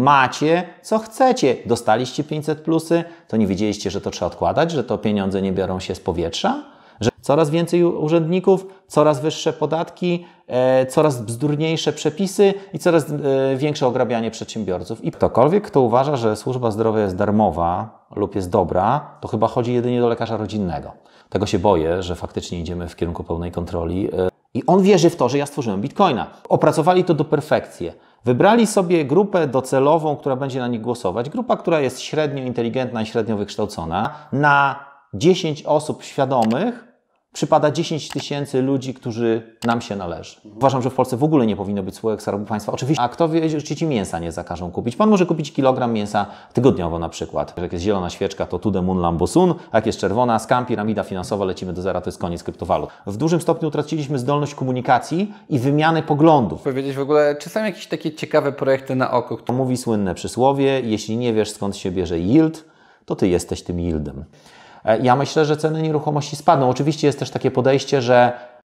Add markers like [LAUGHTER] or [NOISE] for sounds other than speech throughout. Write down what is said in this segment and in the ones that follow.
macie co chcecie. Dostaliście 500 plusy, to nie wiedzieliście, że to trzeba odkładać, że to pieniądze nie biorą się z powietrza, że coraz więcej urzędników, coraz wyższe podatki, e, coraz bzdurniejsze przepisy i coraz e, większe ograbianie przedsiębiorców. I ktokolwiek, kto uważa, że służba zdrowia jest darmowa lub jest dobra, to chyba chodzi jedynie do lekarza rodzinnego. Tego się boję, że faktycznie idziemy w kierunku pełnej kontroli. E, I on wierzy w to, że ja stworzyłem bitcoina. Opracowali to do perfekcji. Wybrali sobie grupę docelową, która będzie na nich głosować. Grupa, która jest średnio inteligentna i średnio wykształcona. Na 10 osób świadomych przypada 10 tysięcy ludzi, którzy nam się należy. Uważam, że w Polsce w ogóle nie powinno być spółek Skarbu Państwa. Oczywiście, a kto wie, że ci mięsa nie zakażą kupić? Pan może kupić kilogram mięsa tygodniowo na przykład. Jak jest zielona świeczka, to tu the moon lambosun, a jak jest czerwona, skam, piramida finansowa, lecimy do zera, to jest koniec kryptowalut. W dużym stopniu utraciliśmy zdolność komunikacji i wymiany poglądów. Powiedzieć w ogóle, czy są jakieś takie ciekawe projekty na oko? kto Mówi słynne przysłowie, jeśli nie wiesz skąd się bierze yield, to ty jesteś tym yieldem. E, ja myślę, że ceny nieruchomości spadną. Oczywiście jest też takie podejście, że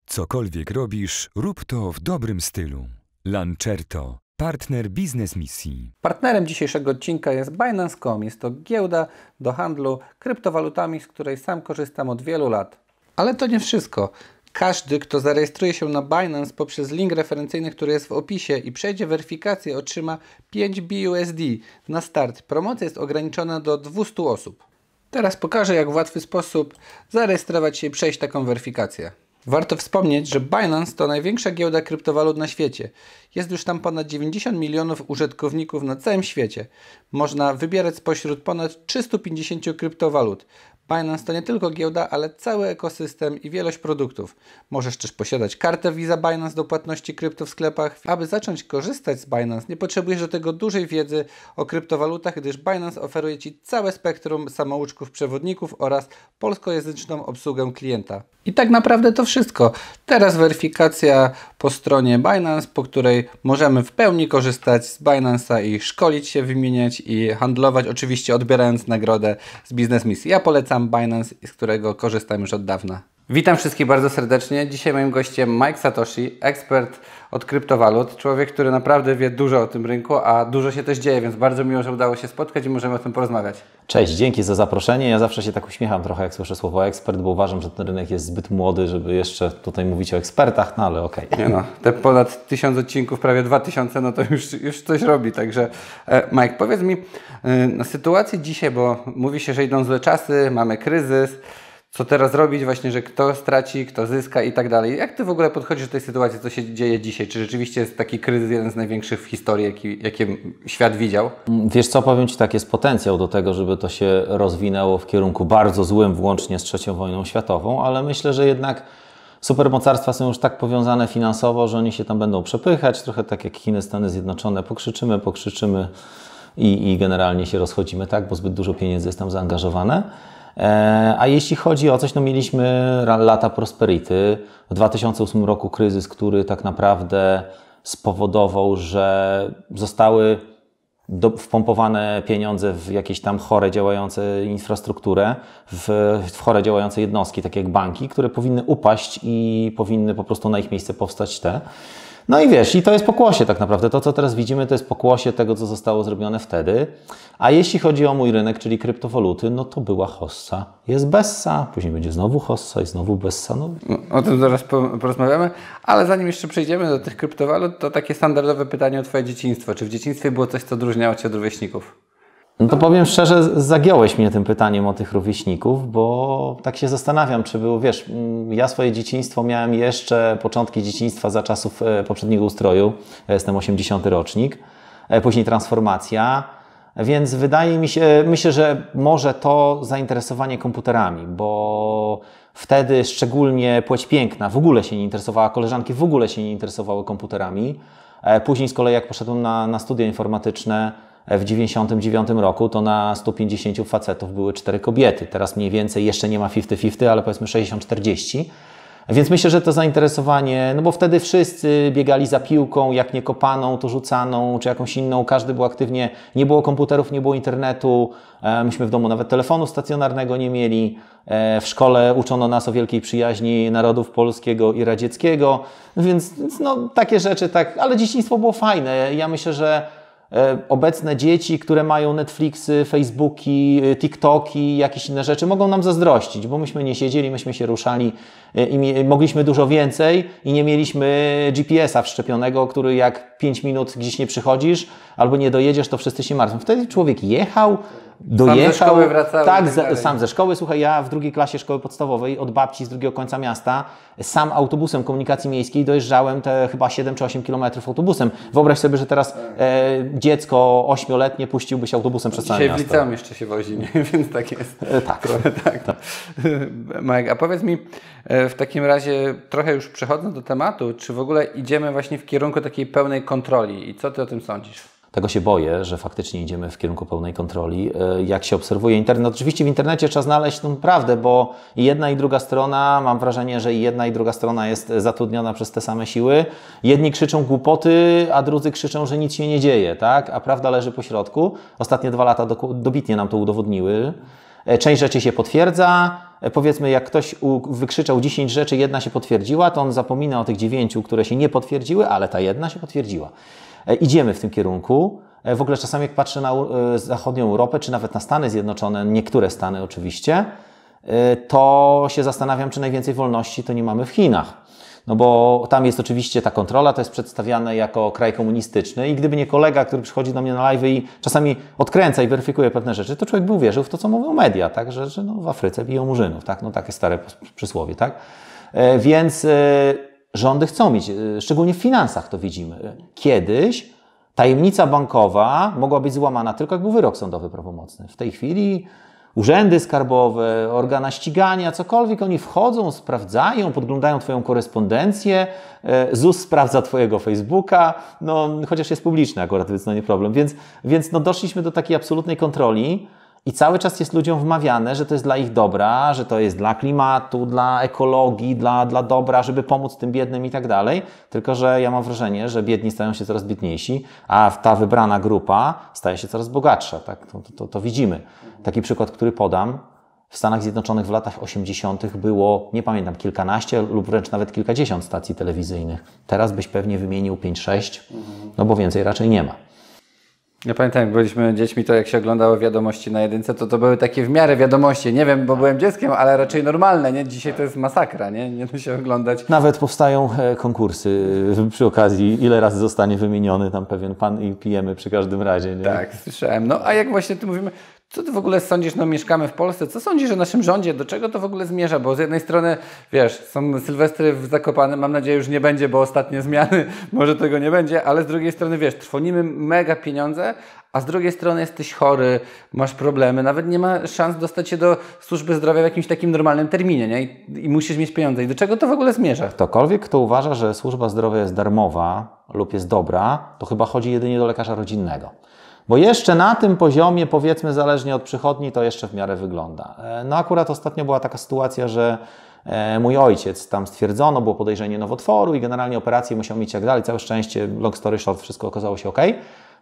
cokolwiek robisz, rób to w dobrym stylu. Lancerto partner biznes misji. Partnerem dzisiejszego odcinka jest Binance.com. Jest to giełda do handlu kryptowalutami, z której sam korzystam od wielu lat. Ale to nie wszystko. Każdy, kto zarejestruje się na Binance poprzez link referencyjny, który jest w opisie i przejdzie weryfikację, otrzyma 5 BUSD na start. Promocja jest ograniczona do 200 osób. Teraz pokażę, jak w łatwy sposób zarejestrować się i przejść taką weryfikację. Warto wspomnieć, że Binance to największa giełda kryptowalut na świecie. Jest już tam ponad 90 milionów użytkowników na całym świecie. Można wybierać spośród ponad 350 kryptowalut. Binance to nie tylko giełda, ale cały ekosystem i wielość produktów. Możesz też posiadać kartę Visa Binance do płatności krypto w sklepach. Aby zacząć korzystać z Binance, nie potrzebujesz do tego dużej wiedzy o kryptowalutach, gdyż Binance oferuje Ci całe spektrum samouczków przewodników oraz polskojęzyczną obsługę klienta. I tak naprawdę to wszystko. Teraz weryfikacja po stronie Binance, po której możemy w pełni korzystać z Binance'a i szkolić się, wymieniać i handlować, oczywiście odbierając nagrodę z Biznes Miss. Ja polecam Binance, z którego korzystam już od dawna. Witam wszystkich bardzo serdecznie. Dzisiaj moim gościem Mike Satoshi, ekspert od kryptowalut, człowiek, który naprawdę wie dużo o tym rynku, a dużo się też dzieje, więc bardzo miło, że udało się spotkać i możemy o tym porozmawiać. Cześć, dzięki za zaproszenie. Ja zawsze się tak uśmiecham trochę, jak słyszę słowo ekspert, bo uważam, że ten rynek jest zbyt młody, żeby jeszcze tutaj mówić o ekspertach, no ale okej. Okay. No, te ponad tysiąc odcinków, prawie dwa tysiące, no to już, już coś robi, także e, Mike, powiedz mi, e, na no sytuacji dzisiaj, bo mówi się, że idą złe czasy, mamy kryzys, co teraz robić, właśnie, że kto straci, kto zyska i tak dalej. Jak ty w ogóle podchodzisz do tej sytuacji, co się dzieje dzisiaj? Czy rzeczywiście jest taki kryzys jeden z największych w historii, jaki, jakie świat widział? Wiesz co, powiem ci tak, jest potencjał do tego, żeby to się rozwinęło w kierunku bardzo złym, włącznie z trzecią wojną światową, ale myślę, że jednak supermocarstwa są już tak powiązane finansowo, że oni się tam będą przepychać, trochę tak jak Chiny, Stany Zjednoczone, pokrzyczymy, pokrzyczymy i, i generalnie się rozchodzimy, tak, bo zbyt dużo pieniędzy jest tam zaangażowane. E, a jeśli chodzi o coś, no mieliśmy lata prosperity. W 2008 roku kryzys, który tak naprawdę spowodował, że zostały do, wpompowane pieniądze w jakieś tam chore działające infrastrukturę, w, w, chore działające jednostki, takie jak banki, które powinny upaść i powinny po prostu na ich miejsce powstać te. No i wiesz, i to jest pokłosie tak naprawdę. To, co teraz widzimy, to jest pokłosie tego, co zostało zrobione wtedy. A jeśli chodzi o mój rynek, czyli kryptowaluty, no to była hossa. Jest bessa, później będzie znowu hossa i znowu bessa. No. no o tym zaraz porozmawiamy, ale zanim jeszcze przejdziemy do tych kryptowalut, to takie standardowe pytanie o Twoje dzieciństwo. Czy w dzieciństwie było coś, co odróżniało Cię od rówieśników? No to powiem szczerze, zagiąłeś mnie tym pytaniem o tych rówieśników, bo tak się zastanawiam, czy było, wiesz, ja swoje dzieciństwo miałem jeszcze, początki dzieciństwa za czasów e, poprzedniego ustroju, jestem 80 rocznik, e, później transformacja, więc wydaje mi się, e, myślę, że może to zainteresowanie komputerami, bo wtedy szczególnie płeć piękna w ogóle się nie interesowała, koleżanki w ogóle się nie interesowały komputerami. Później z kolei jak poszedłem na, na studia informatyczne, w 99 roku to na 150 facetów były 4 kobiety. Teraz mniej więcej jeszcze nie ma 50-50, ale powiedzmy 60-40. Więc myślę, że to zainteresowanie, no bo wtedy wszyscy biegali za piłką, jak nie kopaną, to rzucaną, czy jakąś inną, każdy był aktywnie, nie było komputerów, nie było internetu, e, myśmy w domu nawet telefonu stacjonarnego nie mieli, e, w szkole uczono nas o wielkiej przyjaźni narodów polskiego i radzieckiego, więc no, takie rzeczy, tak, ale dzieciństwo było fajne. Ja myślę, że E, obecne dzieci, które mają Netflixy, Facebooki, e, TikToki, jakieś inne rzeczy, mogą nam zazdrościć, bo myśmy nie siedzieli, myśmy się ruszali e, i mogliśmy dużo więcej i nie mieliśmy GPS-a wszczepionego, który jak 5 minut gdzieś nie przychodzisz albo nie dojedziesz, to wszyscy się martwią. Wtedy człowiek jechał, dojechał. Sam ze szkoły Tak, tak sam ze szkoły. Słuchaj, ja w drugiej klasie szkoły podstawowej od babci z drugiego końca miasta sam autobusem komunikacji miejskiej dojeżdżałem te chyba 7 czy 8 kilometrów autobusem. Wyobraź sobie, że teraz e, dziecko ośmioletnie puściłbyś autobusem przez całe miasto. w liceum jeszcze się wozi, nie? [LAUGHS] więc tak jest. E, tak. Trochę, tak. tak. Mike, a powiedz mi e, w takim razie, trochę już przechodząc do tematu, czy w ogóle idziemy właśnie w kierunku takiej pełnej kontroli i co ty o tym sądzisz? Tego się boję, że faktycznie idziemy w kierunku pełnej kontroli. E, jak się obserwuje internet, oczywiście w internecie trzeba znaleźć tą prawdę, bo i jedna i druga strona, mam wrażenie, że i jedna i druga strona jest zatrudniona przez te same siły. Jedni krzyczą głupoty, a drudzy krzyczą, że nic się nie dzieje, tak? A prawda leży po środku. Ostatnie dwa lata dobitnie nam to udowodniły. E, część rzeczy się potwierdza, e, powiedzmy, jak ktoś wykrzyczał 10 rzeczy, jedna się potwierdziła, to on zapomina o tych 9, które się nie potwierdziły, ale ta jedna się potwierdziła. E, idziemy w tym kierunku. E, w ogóle czasami jak patrzę na e, zachodnią Europę, czy nawet na Stany Zjednoczone, niektóre Stany oczywiście, to się zastanawiam, czy najwięcej wolności to nie mamy w Chinach. No bo tam jest oczywiście ta kontrola, to jest przedstawiane jako kraj komunistyczny i gdyby nie kolega, który przychodzi do mnie na live i czasami odkręca i weryfikuje pewne rzeczy, to człowiek by uwierzył w to, co mówią media, tak? Że, że no w Afryce biją murzynów, tak? No takie stare przysłowie, tak? Więc rządy chcą mieć, y, szczególnie w finansach to widzimy. Kiedyś tajemnica bankowa mogła być złamana tylko jak był wyrok sądowy prawomocny. W tej chwili urzędy skarbowe, organa ścigania, cokolwiek, oni wchodzą, sprawdzają, podglądają Twoją korespondencję, e, ZUS sprawdza Twojego Facebooka, no, chociaż jest publiczny akurat, więc no nie problem. Więc, więc no, doszliśmy do takiej absolutnej kontroli, i cały czas jest ludziom wmawiane, że to jest dla ich dobra, że to jest dla klimatu, dla ekologii, dla, dla dobra, żeby pomóc tym biednym i tak dalej. Tylko, że ja mam wrażenie, że biedni stają się coraz biedniejsi, a ta wybrana grupa staje się coraz bogatsza. Tak? To, to, to widzimy. Taki przykład, który podam. W Stanach Zjednoczonych w latach 80. było, nie pamiętam, kilkanaście lub wręcz nawet kilkadziesiąt stacji telewizyjnych. Teraz byś pewnie wymienił 5-6, no bo więcej raczej nie ma. Ja pamiętam, jak byliśmy dziećmi, to jak się oglądało wiadomości na jedynce, to to były takie w miarę wiadomości. Nie wiem, bo byłem dzieckiem, ale raczej normalne, nie? Dzisiaj to jest masakra, nie? Nie da się oglądać. Nawet powstają e, konkursy e, przy okazji, ile razy zostanie wymieniony tam pewien pan i pijemy przy każdym razie, nie? Tak, słyszałem. No, a jak właśnie tu mówimy, co ty w ogóle sądzisz, no mieszkamy w Polsce, co sądzisz o naszym rządzie, do czego to w ogóle zmierza? Bo z jednej strony, wiesz, są Sylwestry w Zakopane, mam nadzieję już nie będzie, bo ostatnie zmiany, [LAUGHS] może tego nie będzie, ale z drugiej strony, wiesz, trwonimy mega pieniądze, a z drugiej strony jesteś chory, masz problemy, nawet nie ma szans dostać się do służby zdrowia w jakimś takim normalnym terminie, nie? I, i musisz mieć pieniądze. I do czego to w ogóle zmierza? Ktokolwiek, kto uważa, że służba zdrowia jest darmowa lub jest dobra, to chyba chodzi jedynie do lekarza rodzinnego. Bo jeszcze na tym poziomie, powiedzmy, zależnie od przychodni, to jeszcze w miarę wygląda. E, no akurat ostatnio była taka sytuacja, że e, mój ojciec, tam stwierdzono, było podejrzenie nowotworu i generalnie operację musiał mieć jak dalej. Całe szczęście, long story short, wszystko okazało się ok,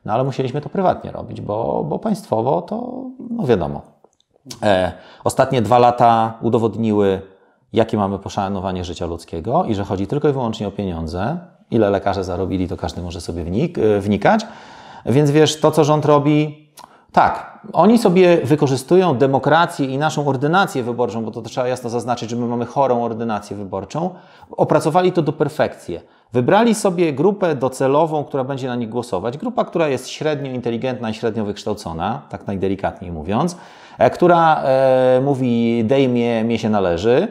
no ale musieliśmy to prywatnie robić, bo, bo państwowo to, no wiadomo. E, ostatnie dwa lata udowodniły, jakie mamy poszanowanie życia ludzkiego i że chodzi tylko i wyłącznie o pieniądze. Ile lekarze zarobili, to każdy może sobie wnik e, wnikać. Więc wiesz, to co rząd robi, tak, oni sobie wykorzystują demokrację i naszą ordynację wyborczą, bo to trzeba jasno zaznaczyć, że my mamy chorą ordynację wyborczą. Opracowali to do perfekcji. Wybrali sobie grupę docelową, która będzie na nich głosować. Grupa, która jest średnio inteligentna i średnio wykształcona, tak najdelikatniej mówiąc, e, która e, mówi: dej mnie, mnie się należy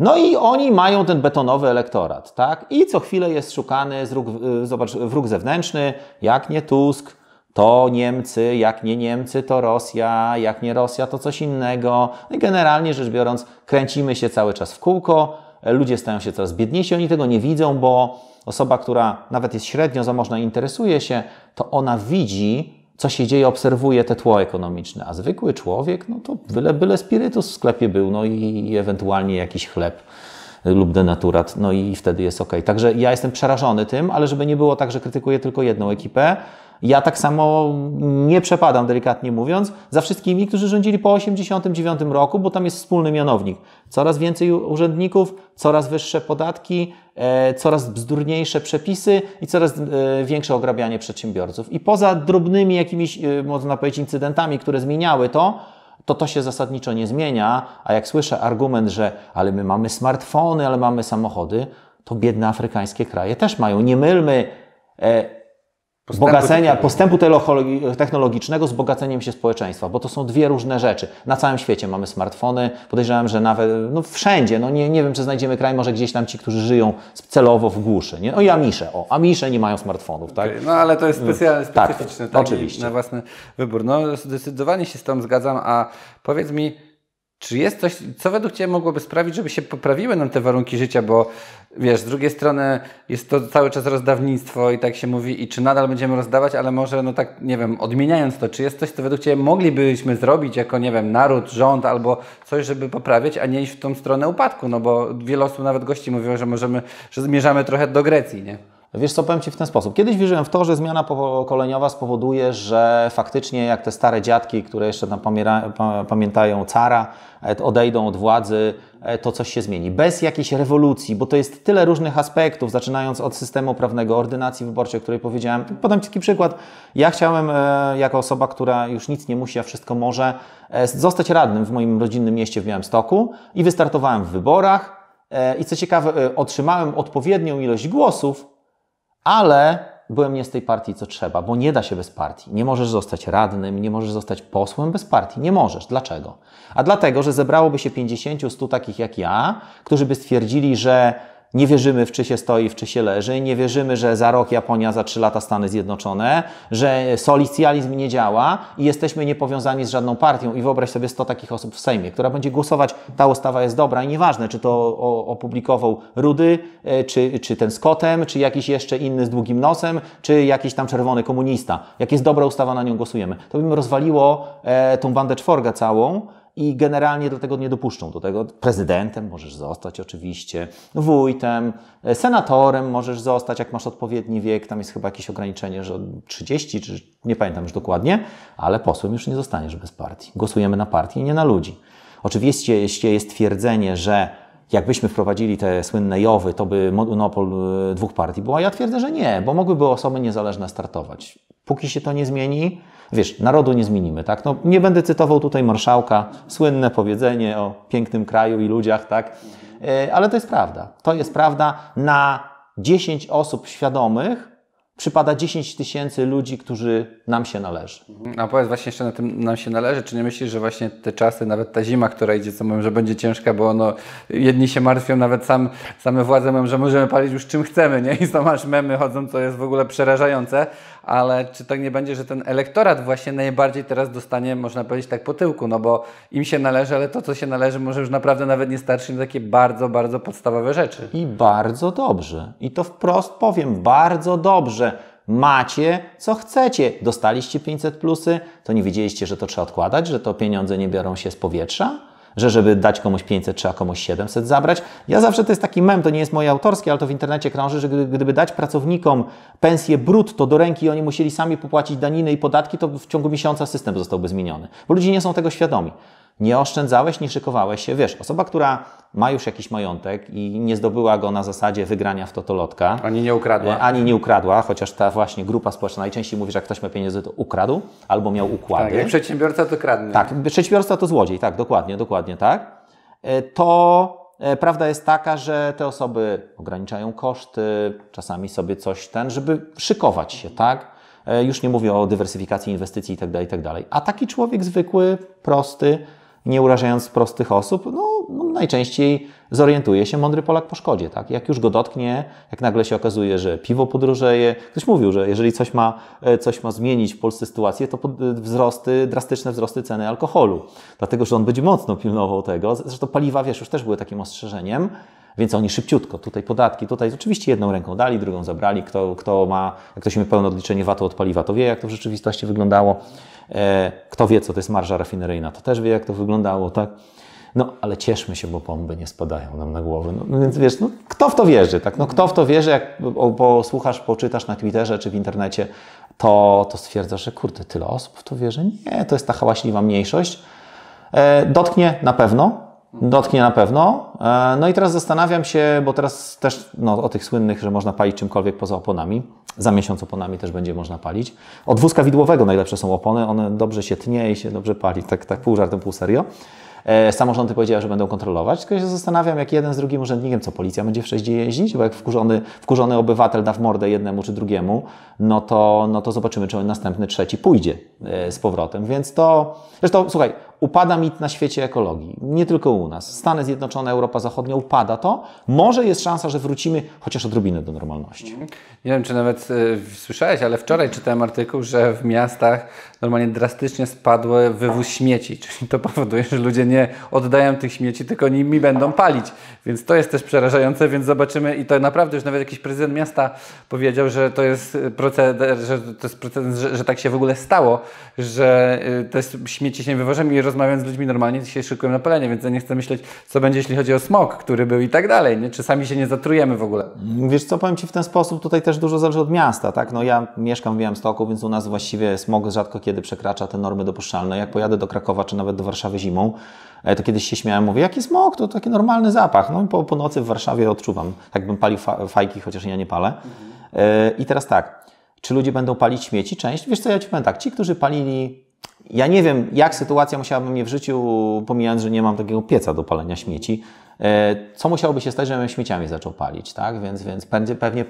no i oni mają ten betonowy elektorat, tak? I co chwilę jest szukany róg, y, zobacz, wróg zewnętrzny, jak nie Tusk, to Niemcy, jak nie Niemcy, to Rosja, jak nie Rosja, to coś innego. No generalnie rzecz biorąc, kręcimy się cały czas w kółko, ludzie stają się coraz biedniejsi, oni tego nie widzą, bo osoba, która nawet jest średnio zamożna i interesuje się, to ona widzi, co się dzieje, obserwuje te tło ekonomiczne, a zwykły człowiek, no to byle, byle spirytus w sklepie był, no i ewentualnie jakiś chleb lub denaturat, no i wtedy jest ok. Także ja jestem przerażony tym, ale żeby nie było tak, że krytykuję tylko jedną ekipę, ja tak samo nie przepadam, delikatnie mówiąc, za wszystkimi, którzy rządzili po 1989 roku, bo tam jest wspólny mianownik. Coraz więcej urzędników, coraz wyższe podatki, e, coraz bzdurniejsze przepisy i coraz e, większe ograbianie przedsiębiorców. I poza drobnymi jakimiś, e, można powiedzieć, incydentami, które zmieniały to, to to się zasadniczo nie zmienia, a jak słyszę argument, że ale my mamy smartfony, ale mamy samochody, to biedne afrykańskie kraje też mają. Nie mylmy e, Bogacenia, postępu technologicznego z bogaceniem się społeczeństwa, bo to są dwie różne rzeczy. Na całym świecie mamy smartfony, podejrzewam, że nawet no wszędzie, no nie, nie wiem, czy znajdziemy kraj, może gdzieś tam ci, którzy żyją celowo w głuszy. Nie? no i Amisze, o, Amisze nie mają smartfonów, tak? Okay, no ale to jest mm. specjalne, specyficzne, tak, tak, oczywiście. na własny wybór. No zdecydowanie się z tym zgadzam, a powiedz mi, czy jest coś, co według Ciebie mogłoby sprawić, żeby się poprawiły nam te warunki życia? Bo wiesz, z drugiej strony jest to cały czas rozdawnictwo i tak się mówi, i czy nadal będziemy rozdawać, ale może, no tak, nie wiem, odmieniając to, czy jest coś, co według Ciebie moglibyśmy zrobić jako, nie wiem, naród, rząd albo coś, żeby poprawiać, a nie iść w tą stronę upadku? No bo wiele osób, nawet gości, mówiło, że możemy, że zmierzamy trochę do Grecji, nie? Wiesz co, powiem Ci w ten sposób. Kiedyś wierzyłem w to, że zmiana pokoleniowa spowoduje, że faktycznie jak te stare dziadki, które jeszcze tam pamiętają cara, e, odejdą od władzy, e, to coś się zmieni. Bez jakiejś rewolucji, bo to jest tyle różnych aspektów, zaczynając od systemu prawnego, ordynacji wyborczej, o której powiedziałem. Podam Ci taki przykład. Ja chciałem, e, jako osoba, która już nic nie musi, a wszystko może, zostać radnym w moim rodzinnym mieście w Białymstoku i wystartowałem w wyborach. I co ciekawe, otrzymałem odpowiednią ilość głosów, ale byłem nie z tej partii, co trzeba, bo nie da się bez partii. Nie możesz zostać radnym, nie możesz zostać posłem bez partii. Nie możesz. Dlaczego? A dlatego, że zebrałoby się 50, 100 takich jak ja, którzy by stwierdzili, że nie wierzymy w czy się stoi, w czy się leży. Nie wierzymy, że za rok Japonia, za trzy lata Stany Zjednoczone, że solicjalizm nie działa i jesteśmy niepowiązani z żadną partią. I wyobraź sobie 100 takich osób w Sejmie, która będzie głosować, ta ustawa jest dobra i nieważne, czy to opublikował Rudy, e, czy, czy ten z kotem, czy jakiś jeszcze inny z długim nosem, czy jakiś tam czerwony komunista. Jak jest dobra ustawa, na nią głosujemy. To by rozwaliło e, tą bandę czworga całą, i generalnie dlatego nie dopuszczą do tego. Prezydentem możesz zostać oczywiście, wójtem, senatorem możesz zostać, jak masz odpowiedni wiek, tam jest chyba jakieś ograniczenie, że 30, czy nie pamiętam już dokładnie, ale posłem już nie zostaniesz bez partii. Głosujemy na partię, nie na ludzi. Oczywiście, jeśli jest twierdzenie, że jakbyśmy wprowadzili te słynne JOWy, to by monopol e, dwóch partii była? Ja twierdzę, że nie, bo mogłyby osoby niezależne startować. Póki się to nie zmieni, wiesz, narodu nie zmienimy, tak? No, nie będę cytował tutaj marszałka, słynne powiedzenie o pięknym kraju i ludziach, tak? E, ale to jest prawda. To jest prawda. Na 10 osób świadomych przypada 10 tysięcy ludzi, którzy nam się należy. Mhm. A powiedz właśnie jeszcze na tym nam się należy, czy nie myślisz, że właśnie te czasy, nawet ta zima, która idzie, co mówią, że będzie ciężka, bo ono, jedni się martwią, nawet sam, same władze mówią, że możemy palić już czym chcemy, nie? I są aż memy chodzą, co jest w ogóle przerażające, ale czy to nie będzie, że ten elektorat właśnie najbardziej teraz dostanie, można powiedzieć tak po tyłku, no bo im się należy, ale to, co się należy, może już naprawdę nawet nie starczy na takie bardzo, bardzo podstawowe rzeczy. I bardzo dobrze. I to wprost powiem, bardzo dobrze macie, co chcecie. Dostaliście 500 plusy, to nie wiedzieliście, że to trzeba odkładać, że to pieniądze nie biorą się z powietrza? że żeby dać komuś 500, trzeba komuś 700 zabrać. Ja zawsze to jest taki mem, to nie jest moje autorskie, ale to w internecie krąży, że gdyby dać pracownikom pensję brutto do ręki i oni musieli sami popłacić daniny i podatki, to w ciągu miesiąca system zostałby zmieniony, bo ludzie nie są tego świadomi nie oszczędzałeś, nie szykowałeś się. Wiesz, osoba, która ma już jakiś majątek i nie zdobyła go na zasadzie wygrania w totolotka. Ani nie ukradła. E, ani nie ukradła, chociaż ta właśnie grupa społeczna najczęściej mówi, że jak ktoś ma pieniądze, to ukradł albo miał układy. Tak, jak przedsiębiorca to kradnie. Tak, przedsiębiorca to złodziej, tak, dokładnie, dokładnie, tak. E, to e, prawda jest taka, że te osoby ograniczają koszty, czasami sobie coś ten, żeby szykować się, tak. Już nie mówię o dywersyfikacji inwestycji itd., tak itd. Tak A taki człowiek zwykły, prosty, nie urażając prostych osób, no, no, najczęściej zorientuje się mądry Polak po szkodzie. Tak? Jak już go dotknie, jak nagle się okazuje, że piwo podróżeje. Ktoś mówił, że jeżeli coś ma, e, coś ma zmienić w Polsce sytuację, to e, wzrosty, drastyczne wzrosty ceny alkoholu. Dlatego, że on będzie mocno pilnował tego. Zresztą paliwa, wiesz, już też były takim ostrzeżeniem. Więc oni szybciutko, tutaj podatki, tutaj oczywiście jedną ręką dali, drugą zabrali. Kto, kto ma, jak ktoś ma pełne odliczenie VAT-u od paliwa, to wie, jak to w rzeczywistości wyglądało. E, kto wie, co to jest marża rafineryjna, to też wie, jak to wyglądało, tak? No, ale cieszmy się, bo bomby nie spadają nam na głowę. No, no, więc wiesz, no, kto w to wierzy, tak? No, kto w to wierzy, jak posłuchasz, poczytasz na Twitterze czy w internecie, to, to stwierdzasz, że kurde, tyle osób w to wierzy? Nie, to jest ta hałaśliwa mniejszość. E, dotknie na pewno, Dotknie na pewno. E, no i teraz zastanawiam się, bo teraz też no, o tych słynnych, że można palić czymkolwiek poza oponami. Za miesiąc oponami też będzie można palić. Od wózka widłowego najlepsze są opony, one dobrze się tnie i się dobrze pali, tak, tak pół żartem, pół serio. E, samorządy powiedziały, że będą kontrolować, tylko się zastanawiam, jak jeden z drugim urzędnikiem, co policja będzie w jeździć, bo jak wkurzony, wkurzony obywatel da w mordę jednemu czy drugiemu, no to, no to zobaczymy, czy następny trzeci pójdzie e, z powrotem. Więc to. Zresztą, słuchaj, upada mit na świecie ekologii, nie tylko u nas. Stany Zjednoczone, Europa Zachodnia upada to, może jest szansa, że wrócimy chociaż odrobinę do normalności. Mhm. Nie wiem, czy nawet y, słyszałeś, ale wczoraj czytałem artykuł, że w miastach normalnie drastycznie spadły wywóz śmieci, [LAUGHS] czyli to powoduje, że ludzie nie oddają tych śmieci, tylko nimi będą palić. Więc to jest też przerażające, więc zobaczymy i to naprawdę już nawet jakiś prezydent miasta powiedział, że to jest proceder, że to jest proceder, że, że tak się w ogóle stało, że e, te śmieci się wywożą i roz rozmawiam z ludźmi normalnie, się szykuję na palenie, więc ja nie chcę myśleć, co będzie, jeśli chodzi o smog, który był i tak dalej. Nie? Czy sami się nie zatrujemy w ogóle? Wiesz co, powiem Ci w ten sposób, tutaj też dużo zależy od miasta, tak? No ja mieszkam w Białymstoku, więc u nas właściwie smog rzadko kiedy przekracza te normy dopuszczalne. Jak pojadę do Krakowa, czy nawet do Warszawy zimą, e, to kiedyś się śmiałem, mówię, jaki smog, to taki normalny zapach. No po, po nocy w Warszawie odczuwam, jakbym palił fa fajki, chociaż ja nie palę. Mhm. I teraz tak, czy ludzie będą palić śmieci? Część, wiesz co, ja Ci powiem tak, ci, którzy palili ja nie wiem, jak sytuacja musiałaby mnie w życiu, pomijając, że nie mam takiego pieca do palenia śmieci, e, co musiałoby się stać, żebym śmieciami zaczął palić, tak? Więc, więc pewnie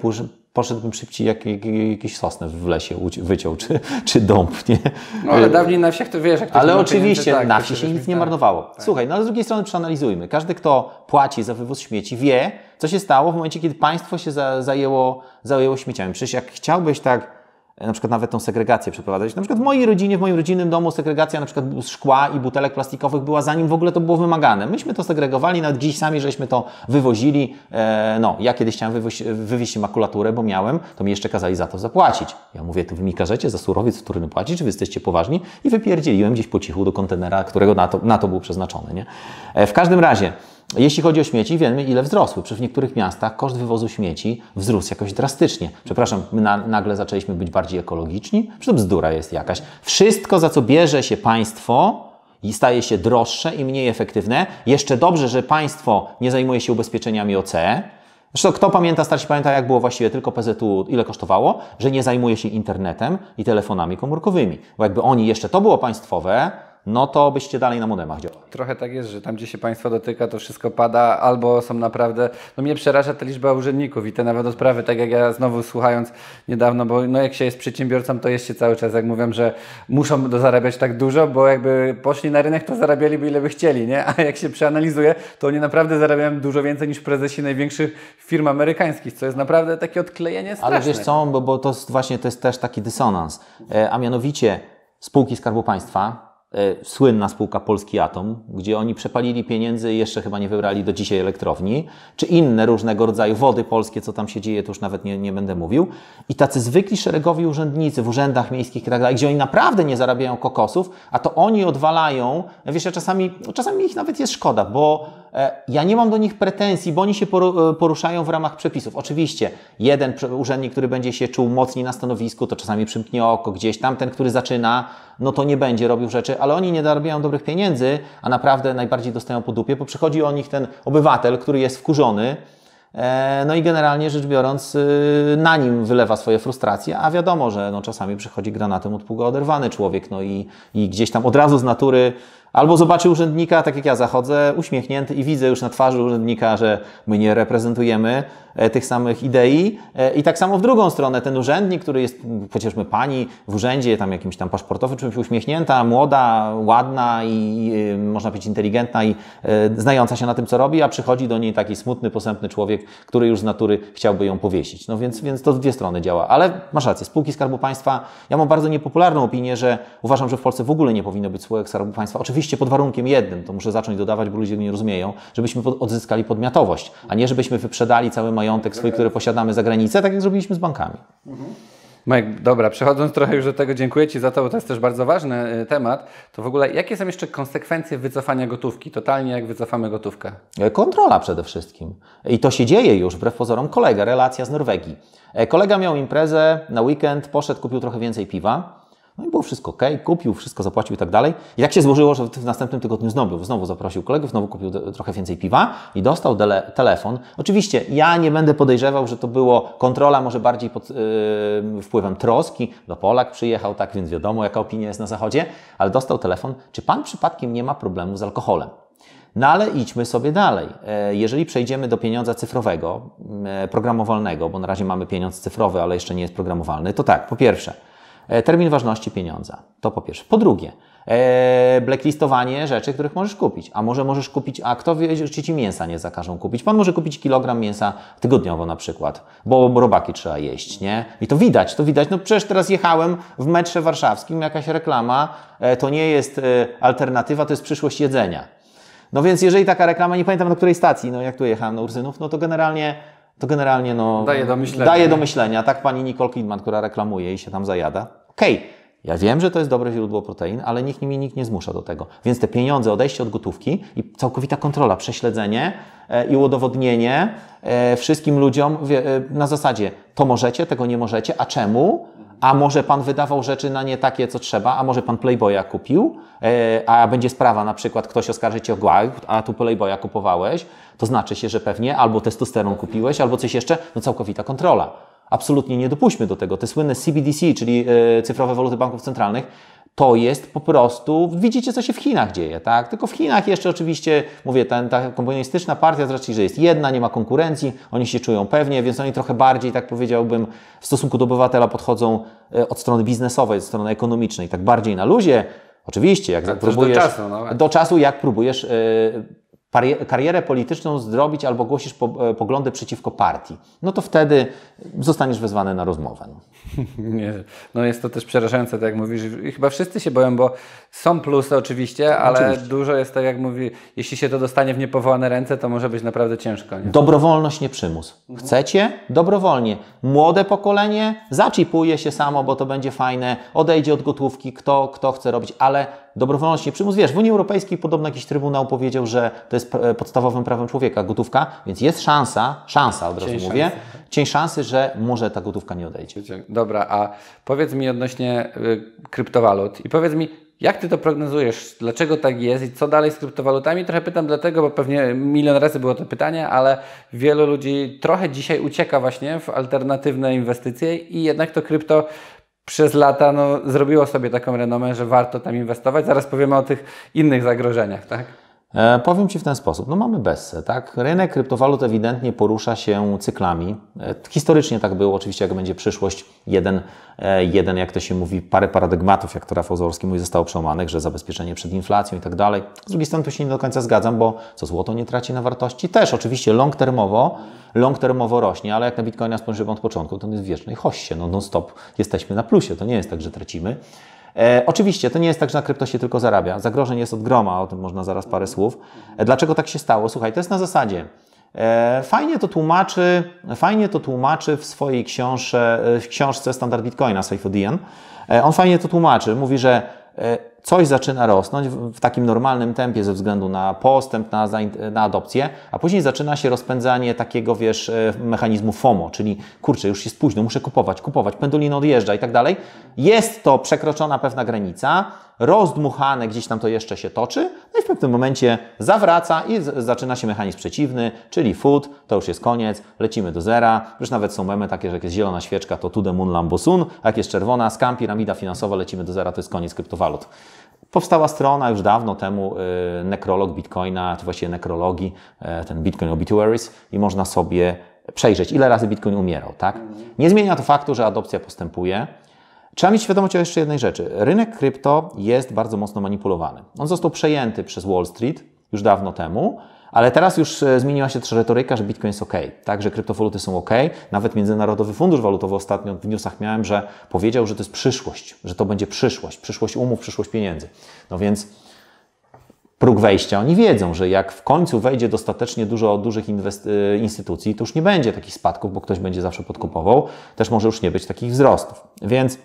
poszedłbym szybciej jak, jak, jakiś sosny w lesie wyciął, czy, czy dąb, nie? No, ale dawniej na wsiach to wiesz, jak to Ale oczywiście, tak, na wsi się nic nie tak. marnowało. Tak. Słuchaj, no ale z drugiej strony przeanalizujmy. Każdy, kto płaci za wywóz śmieci, wie, co się stało w momencie, kiedy państwo się za, zajęło, zajęło śmieciami. Przecież jak chciałbyś tak na przykład nawet tą segregację przeprowadzać. Na przykład w mojej rodzinie, w moim rodzinnym domu segregacja na przykład z szkła i butelek plastikowych była zanim w ogóle to było wymagane. Myśmy to segregowali, nawet dziś sami żeśmy to wywozili. E, no, ja kiedyś chciałem wywoź, wywieźć makulaturę, bo miałem, to mi jeszcze kazali za to zapłacić. Ja mówię, to wy mi każecie za surowiec wtórny płacić, czy wy jesteście poważni? I wypierdzieliłem gdzieś po cichu do kontenera, którego na to, na to było przeznaczone. Nie? E, w każdym razie, jeśli chodzi o śmieci, wiemy ile wzrosły. Przy niektórych miastach koszt wywozu śmieci wzrósł jakoś drastycznie. Przepraszam, my na, nagle zaczęliśmy być bardziej ekologiczni? Czy to bzdura jest jakaś? Wszystko, za co bierze się państwo, i staje się droższe i mniej efektywne. Jeszcze dobrze, że państwo nie zajmuje się ubezpieczeniami OC. Zresztą kto pamięta, starsi pamięta, jak było właściwie tylko PZU, ile kosztowało, że nie zajmuje się internetem i telefonami komórkowymi. Bo jakby oni jeszcze to było państwowe, no to byście dalej na modemach działali. Trochę tak jest, że tam gdzie się państwo dotyka, to wszystko pada, albo są naprawdę, no mnie przeraża ta liczba urzędników i te nawet sprawy, tak jak ja znowu słuchając niedawno, bo no jak się jest przedsiębiorcą, to jest się cały czas, jak mówią, że muszą zarabiać tak dużo, bo jakby poszli na rynek, to zarabialiby ile by chcieli, nie? A jak się przeanalizuje, to oni naprawdę zarabiają dużo więcej niż prezesi największych firm amerykańskich, co jest naprawdę takie odklejenie straszne. Ale wiesz co, bo, bo to jest właśnie to jest też taki dysonans, e, a mianowicie spółki Skarbu Państwa, E, słynna spółka Polski Atom, gdzie oni przepalili pieniędzy i jeszcze chyba nie wybrali do dzisiaj elektrowni, czy inne różnego rodzaju wody polskie, co tam się dzieje, to już nawet nie, nie będę mówił. I tacy zwykli szeregowi urzędnicy w urzędach miejskich i tak dalej, gdzie oni naprawdę nie zarabiają kokosów, a to oni odwalają, wiesz, ja czasami, no czasami ich nawet jest szkoda, bo E, ja nie mam do nich pretensji, bo oni się e, poruszają w ramach przepisów. Oczywiście, jeden urzędnik, który będzie się czuł mocniej na stanowisku, to czasami przymknie oko gdzieś, tam, ten, który zaczyna, no to nie będzie robił rzeczy, ale oni nie dorabiają dobrych pieniędzy, a naprawdę najbardziej dostają po dupie, bo przychodzi o nich ten obywatel, który jest wkurzony, e, no i generalnie rzecz biorąc, y, na nim wylewa swoje frustracje, a wiadomo, że no czasami przychodzi granatem od pługa oderwany człowiek, no i, i gdzieś tam od razu z natury Albo zobaczy urzędnika, tak jak ja zachodzę, uśmiechnięty i widzę już na twarzy urzędnika, że my nie reprezentujemy e, tych samych idei. E, I tak samo w drugą stronę, ten urzędnik, który jest, chociażby pani w urzędzie, tam jakimś tam paszportowym, czymś uśmiechnięta, młoda, ładna i e, można powiedzieć inteligentna i znająca się na tym, co robi, a przychodzi do niej taki smutny, posępny człowiek, który już z natury chciałby ją powiesić. No więc, więc to dwie strony działa. Ale masz rację, spółki Skarbu Państwa, ja mam bardzo niepopularną opinię, że uważam, że w Polsce w ogóle nie powinno być spółek Skarbu Państwa. Oczywiście Oczywiście pod warunkiem jednym, to muszę zacząć dodawać, bo ludzie mnie nie rozumieją, żebyśmy odzyskali podmiotowość, a nie żebyśmy wyprzedali cały majątek swój, który posiadamy za granicę, tak jak zrobiliśmy z bankami. Mike, dobra, przechodząc trochę już do tego, dziękuję Ci za to, bo to jest też bardzo ważny e, temat. To w ogóle, jakie są jeszcze konsekwencje wycofania gotówki? Totalnie jak wycofamy gotówkę? E, kontrola przede wszystkim. I to się dzieje już, wbrew pozorom, kolega, relacja z Norwegii. E, kolega miał imprezę na weekend, poszedł, kupił trochę więcej piwa. No i było wszystko ok, kupił, wszystko zapłacił i tak dalej. I tak się złożyło, że w następnym tygodniu znowu, znowu zaprosił kolegów, znowu kupił trochę więcej piwa i dostał telefon. Oczywiście ja nie będę podejrzewał, że to było kontrola, może bardziej pod yy, wpływem troski, do Polak przyjechał, tak więc wiadomo, jaka opinia jest na zachodzie, ale dostał telefon, czy pan przypadkiem nie ma problemu z alkoholem? No ale idźmy sobie dalej. E, jeżeli przejdziemy do pieniądza cyfrowego, programowalnego, bo na razie mamy pieniądz cyfrowy, ale jeszcze nie jest programowalny, to tak, po pierwsze, E, termin ważności pieniądza. To po pierwsze. Po drugie, e, blacklistowanie rzeczy, których możesz kupić. A może możesz kupić, a kto wie, czy ci mięsa nie zakażą kupić? Pan może kupić kilogram mięsa tygodniowo na przykład, bo robaki trzeba jeść, nie? I to widać, to widać. No przecież teraz jechałem w metrze warszawskim, jakaś reklama, e, to nie jest alternatywa, to jest przyszłość jedzenia. No więc jeżeli taka reklama, nie pamiętam na której stacji, no jak tu jechałem, na no Urzynów, no to generalnie to generalnie no, daje, do myślenia. daje do myślenia. Tak pani Nicole Kidman, która reklamuje i się tam zajada. Okej, okay. ja wiem, że to jest dobre źródło protein, ale nikt mi nikt nie zmusza do tego. Więc te pieniądze, odejście od gotówki i całkowita kontrola, prześledzenie e, i udowodnienie e, wszystkim ludziom e, na zasadzie to możecie, tego nie możecie, a czemu? a może pan wydawał rzeczy na nie takie, co trzeba, a może pan Playboya kupił, e, a będzie sprawa na przykład, ktoś oskarży cię o gwałt, a tu Playboya kupowałeś, to znaczy się, że pewnie albo testosteron kupiłeś, albo coś jeszcze, no całkowita kontrola. Absolutnie nie dopuśćmy do tego. Te słynne CBDC, czyli e, cyfrowe waluty banków centralnych, to jest po prostu, widzicie co się w Chinach dzieje, tak? Tylko w Chinach jeszcze oczywiście, mówię, ten, ta komunistyczna partia z racji, że jest jedna, nie ma konkurencji, oni się czują pewnie, więc oni trochę bardziej, tak powiedziałbym, w stosunku do obywatela podchodzą e, od strony biznesowej, od strony ekonomicznej, tak bardziej na luzie. Oczywiście, jak tak, próbujesz, do czasu, no. do czasu, jak próbujesz yy, karierę polityczną zrobić albo głosisz po, e, poglądy przeciwko partii, no to wtedy zostaniesz wezwany na rozmowę. No. [LAUGHS] Nie, no jest to też przerażające, tak jak mówisz. I chyba wszyscy się boją, bo są plusy oczywiście, ale oczywiście. dużo jest tak jak mówi, jeśli się to dostanie w niepowołane ręce, to może być naprawdę ciężko. Nie? Dobrowolność, nie przymus. Mhm. Chcecie? Dobrowolnie. Młode pokolenie zaczipuje się samo, bo to będzie fajne, odejdzie od gotówki, kto, kto chce robić, ale dobrowolność, nie przymus. Wiesz, w Unii Europejskiej podobno jakiś trybunał powiedział, że to jest e, podstawowym prawem człowieka, gotówka, więc jest szansa, szansa od razu cień mówię, szansy. Tak. cień szansy, że może ta gotówka nie odejdzie. Dobra, a powiedz mi odnośnie e, kryptowalut i powiedz mi, jak ty to prognozujesz? Dlaczego tak jest i co dalej z kryptowalutami? Trochę pytam dlatego, bo pewnie milion razy było to pytanie, ale wielu ludzi trochę dzisiaj ucieka właśnie w alternatywne inwestycje i jednak to krypto przez lata no, zrobiło sobie taką renomę, że warto tam inwestować. Zaraz powiemy o tych innych zagrożeniach, tak? E, powiem Ci w ten sposób, no mamy bessę, tak? Rynek kryptowalut ewidentnie porusza się cyklami. E, historycznie tak było, oczywiście jak będzie przyszłość, jeden, e, jeden jak to się mówi, parę paradygmatów, jak to Rafał Zaworski mówi, zostało przełamanych, że zabezpieczenie przed inflacją i tak dalej. Z drugiej strony tu się nie do końca zgadzam, bo co złoto nie traci na wartości, też oczywiście long termowo, long termowo rośnie, ale jak na Bitcoina spojrzymy od początku, to on jest w wiecznej hoście, no non stop jesteśmy na plusie, to nie jest tak, że tracimy. E, oczywiście to nie jest tak, że na krypto się tylko zarabia. Zagrożeń jest od groma, o tym można zaraz parę słów. E, dlaczego tak się stało? Słuchaj, to jest na zasadzie. E, fajnie to tłumaczy, fajnie to tłumaczy w swojej książce, e, w książce Standard Bitcoina Saifuddin. E, on fajnie to tłumaczy. Mówi, że E, coś zaczyna rosnąć w takim normalnym tempie ze względu na postęp, na, na adopcję, a później zaczyna się rozpędzanie takiego, wiesz, e, mechanizmu FOMO, czyli kurczę, już jest późno, muszę kupować, kupować, pendulino odjeżdża i tak dalej. Jest to przekroczona pewna granica, rozdmuchane, gdzieś tam to jeszcze się toczy, no i w pewnym momencie zawraca i zaczyna się mechanizm przeciwny, czyli food, to już jest koniec, lecimy do zera. Już nawet są memy takie, że jak jest zielona świeczka, to to the moon lambosun, a jak jest czerwona, skam, piramida finansowa, lecimy do zera, to jest koniec kryptowalut. Powstała strona już dawno temu, yy, nekrolog bitcoina, to właściwie nekrologii, yy, ten bitcoin obituaries i można sobie przejrzeć, ile razy bitcoin umierał, tak? Nie zmienia to faktu, że adopcja postępuje, Trzeba mieć świadomość jeszcze jednej rzeczy. Rynek krypto jest bardzo mocno manipulowany. On został przejęty przez Wall Street już dawno temu, ale teraz już e, zmieniła się też retoryka, że Bitcoin jest ok, tak, że kryptowaluty są ok. Nawet Międzynarodowy Fundusz Walutowy ostatnio w newsach miałem, że powiedział, że to jest przyszłość, że to będzie przyszłość, przyszłość umów, przyszłość pieniędzy. No więc próg wejścia. Oni wiedzą, że jak w końcu wejdzie dostatecznie dużo dużych e, instytucji, to już nie będzie takich spadków, bo ktoś będzie zawsze podkupował. Też może już nie być takich wzrostów. Więc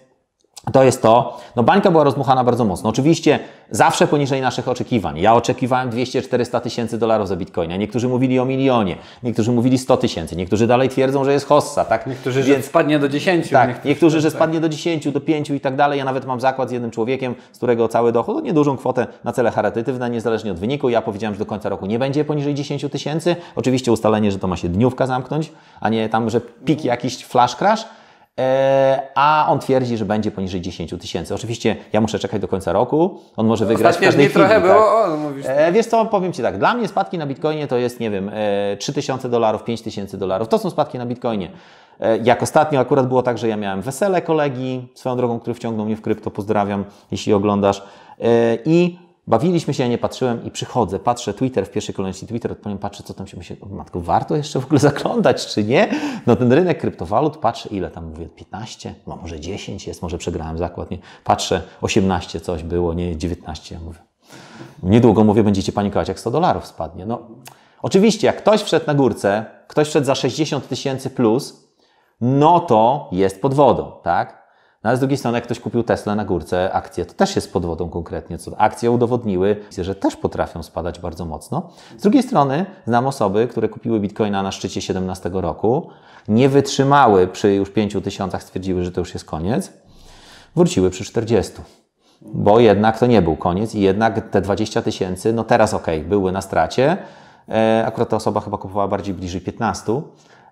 to jest to, no bańka była rozmuchana bardzo mocno. Oczywiście zawsze poniżej naszych oczekiwań. Ja oczekiwałem 200-400 tysięcy dolarów za bitcoina. Niektórzy mówili o milionie, niektórzy mówili 100 tysięcy, niektórzy dalej twierdzą, że jest hossa, tak? Niektórzy, Więc, że spadnie do 10. Tak, niektórzy, niektórzy że tak. spadnie do 10, do 5 i tak dalej. Ja nawet mam zakład z jednym człowiekiem, z którego cały dochód, no, niedużą kwotę na cele charytatywne, niezależnie od wyniku. Ja powiedziałem, że do końca roku nie będzie poniżej 10 tysięcy. Oczywiście ustalenie, że to ma się dniówka zamknąć, a nie tam, że pik jakiś flash crash E, a on twierdzi, że będzie poniżej 10 tysięcy. Oczywiście ja muszę czekać do końca roku, on może no, wygrać Ostatnio w każdej chwili. trochę tak. było, o, mówisz. E, wiesz co, powiem Ci tak, dla mnie spadki na Bitcoinie to jest, nie wiem, e, 3000 dolarów, 5000 dolarów, to są spadki na Bitcoinie. E, jak ostatnio akurat było tak, że ja miałem wesele kolegi, swoją drogą, który wciągnął mnie w krypto, pozdrawiam, jeśli oglądasz, e, i Bawiliśmy się, ja nie patrzyłem i przychodzę, patrzę Twitter w pierwszej kolejności, Twitter, odpowiem, patrzę, co tam się myśli, matko, warto jeszcze w ogóle [LAUGHS] zaglądać, czy nie? No ten rynek kryptowalut, patrzę, ile tam, mówię, 15, no może 10 jest, może przegrałem zakład, nie? Patrzę, 18 coś było, nie, 19, ja mówię. Niedługo, mówię, będziecie panikować, jak 100 dolarów spadnie. No, oczywiście, jak ktoś wszedł na górce, ktoś wszedł za 60 tysięcy plus, no to jest pod wodą, tak? No ale z drugiej strony, jak ktoś kupił Tesla na górce, akcje to też jest pod wodą konkretnie, co akcje udowodniły, że też potrafią spadać bardzo mocno. Z drugiej strony, znam osoby, które kupiły bitcoina na szczycie 17 roku, nie wytrzymały przy już 5 tysiącach, stwierdziły, że to już jest koniec, wróciły przy 40. Bo jednak to nie był koniec i jednak te 20 tysięcy, no teraz ok, były na stracie. E, akurat ta osoba chyba kupowała bardziej bliżej 15,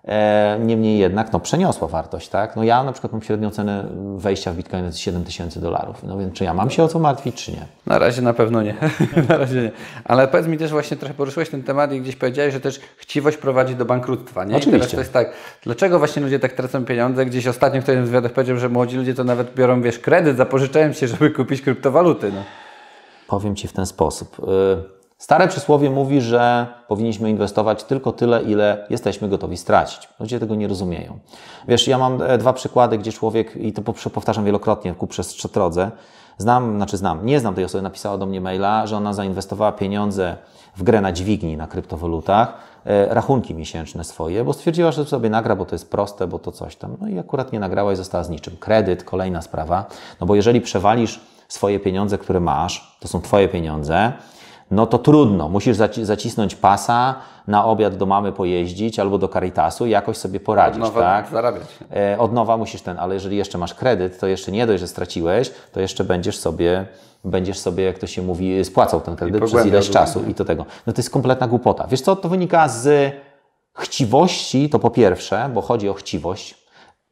E, niemniej jednak no, przeniosła wartość, tak? No ja na przykład mam średnią cenę wejścia w Bitcoin jest 7 tysięcy dolarów. No więc czy ja mam się o co martwić, czy nie? Na razie na pewno nie. [LAUGHS] na razie nie. Ale powiedz mi też właśnie trochę poruszyłeś ten temat i gdzieś powiedziałeś, że też chciwość prowadzi do bankructwa. Nie? Oczywiście. teraz to jest tak, dlaczego właśnie ludzie tak tracą pieniądze? Gdzieś ostatnio ktoś z wywiadach powiedział, że młodzi ludzie to nawet biorą, wiesz, kredyt, zapożyczają się, żeby kupić kryptowaluty. No. Powiem Ci w ten sposób. Y Stare przysłowie mówi, że powinniśmy inwestować tylko tyle, ile jesteśmy gotowi stracić. Ludzie tego nie rozumieją. Wiesz, ja mam e, dwa przykłady, gdzie człowiek, i to powtarzam wielokrotnie ku przestrzetrodze, znam, znaczy znam, nie znam tej osoby, napisała do mnie maila, że ona zainwestowała pieniądze w grę na dźwigni, na kryptowalutach, e, rachunki miesięczne swoje, bo stwierdziła, że sobie nagra, bo to jest proste, bo to coś tam. No i akurat nie nagrała i została z niczym. Kredyt, kolejna sprawa, no bo jeżeli przewalisz swoje pieniądze, które masz, to są Twoje pieniądze, no to trudno, musisz zacisnąć pasa, na obiad do mamy pojeździć albo do Caritasu i jakoś sobie poradzić. Od nowa tak? zarabiać. E, od nowa musisz ten, ale jeżeli jeszcze masz kredyt, to jeszcze nie dość, że straciłeś, to jeszcze będziesz sobie będziesz sobie, jak to się mówi, spłacał ten kredyt przez ileś czasu i to tego. No to jest kompletna głupota. Wiesz co, to wynika z chciwości, to po pierwsze, bo chodzi o chciwość,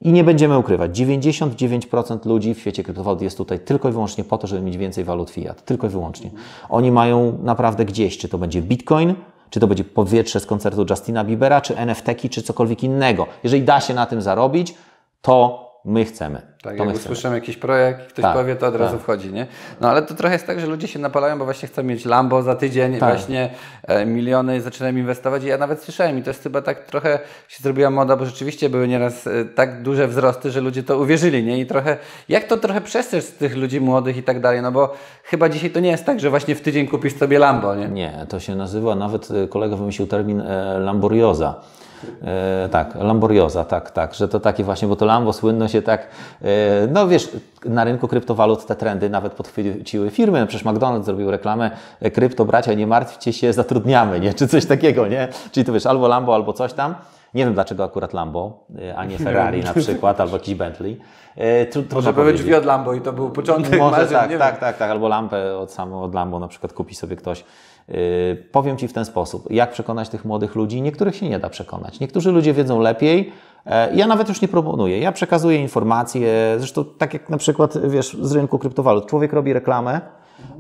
i nie będziemy ukrywać, 99% ludzi w świecie kryptowalut jest tutaj tylko i wyłącznie po to, żeby mieć więcej walut fiat. Tylko i wyłącznie. Oni mają naprawdę gdzieś, czy to będzie bitcoin, czy to będzie powietrze z koncertu Justina Biebera, czy nft czy cokolwiek innego. Jeżeli da się na tym zarobić, to my chcemy. Tak, to jak usłyszymy jakiś projekt, ktoś tak, powie, to od tak. razu wchodzi, nie? No ale to trochę jest tak, że ludzie się napalają, bo właśnie chcą mieć Lambo za tydzień, tak. właśnie e, miliony zaczynają inwestować i ja nawet słyszałem i to jest chyba tak trochę się zrobiła moda, bo rzeczywiście były nieraz e, tak duże wzrosty, że ludzie to uwierzyli, nie? I trochę, jak to trochę przestrzec tych ludzi młodych i tak dalej, no bo chyba dzisiaj to nie jest tak, że właśnie w tydzień kupisz sobie Lambo, nie? Nie, to się nazywa, nawet e, kolega wymyślił termin e, Lamborioza E, tak, Lamborioza, tak, tak, że to takie właśnie, bo to Lambo słynno się tak, e, no wiesz, na rynku kryptowalut te trendy nawet podchwyciły firmy, na przecież McDonald's zrobił reklamę e, krypto bracia, nie martwcie się, zatrudniamy, nie, czy coś takiego, nie, czyli to wiesz, albo Lambo, albo coś tam, nie wiem dlaczego akurat Lambo, a nie Ferrari na przykład, albo jakiś Bentley. Może były drzwi od Lambo i to był początek Może tak, tak, tak, tak, albo lampę od samo od Lambo na przykład kupi sobie ktoś Yy, powiem Ci w ten sposób, jak przekonać tych młodych ludzi. Niektórych się nie da przekonać. Niektórzy ludzie wiedzą lepiej. Yy, ja nawet już nie proponuję. Ja przekazuję informacje. Zresztą tak jak na przykład, wiesz, z rynku kryptowalut. Człowiek robi reklamę,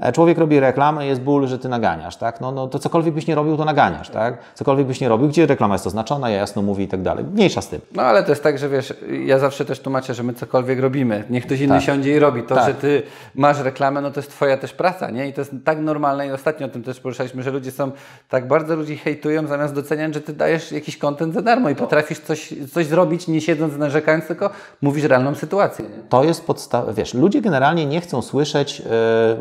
E, człowiek robi reklamę, jest ból, że ty naganiasz, tak? No, no to cokolwiek byś nie robił, to naganiasz, tak? Cokolwiek byś nie robił, gdzie reklama jest oznaczona, ja jasno mówi i tak dalej. Mniejsza z tym. No ale to jest tak, że wiesz, ja zawsze też tłumaczę, że my cokolwiek robimy, niech ktoś inny tak. siądzie i robi. To, tak. że ty masz reklamę, no to jest twoja też praca, nie? I to jest tak normalne i ostatnio o tym też poruszaliśmy, że ludzie są, tak bardzo ludzi hejtują, zamiast doceniać, że ty dajesz jakiś kontent za darmo i no. potrafisz coś, coś zrobić, nie siedząc narzekając, tylko mówisz realną sytuację. Nie? To jest podstawa, wiesz, ludzie generalnie nie chcą słyszeć, yy,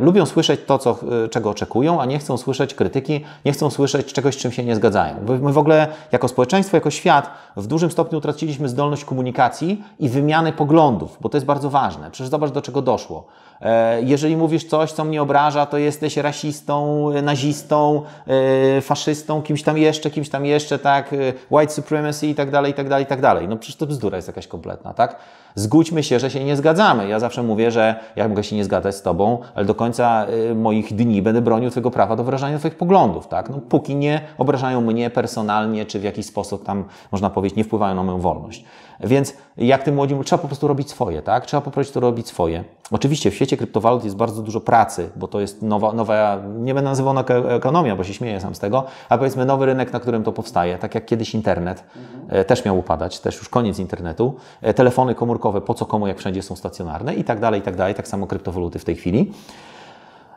lubią słyszeć to, co, y, czego oczekują, a nie chcą słyszeć krytyki, nie chcą słyszeć czegoś, z czym się nie zgadzają. My w ogóle jako społeczeństwo, jako świat w dużym stopniu utraciliśmy zdolność komunikacji i wymiany poglądów, bo to jest bardzo ważne. Przecież zobacz, do czego doszło. E, jeżeli mówisz coś, co mnie obraża, to jesteś rasistą, nazistą, e, faszystą, kimś tam jeszcze, kimś tam jeszcze, tak, e, white supremacy i tak dalej, i tak dalej, i tak dalej. No przecież to bzdura jest jakaś kompletna, tak? Zgódźmy się, że się nie zgadzamy. Ja zawsze mówię, że ja mogę się nie zgadzać z Tobą, ale do końca moich dni będę bronił Twojego prawa do wyrażania Twoich poglądów, tak? No póki nie obrażają mnie personalnie, czy w jakiś sposób tam, można powiedzieć, nie wpływają na moją wolność. Więc jak tym młodym, trzeba po prostu robić swoje, tak? Trzeba po prostu robić swoje. Oczywiście w świecie kryptowalut jest bardzo dużo pracy, bo to jest nowa, nowa nie będę nazywał na ekonomia, bo się śmieję sam z tego, ale powiedzmy nowy rynek, na którym to powstaje, tak jak kiedyś internet mhm. też miał upadać, też już koniec internetu, e, telefony komórkowe, po co komu, jak wszędzie są stacjonarne i tak dalej, i tak dalej, tak samo kryptowaluty w tej chwili.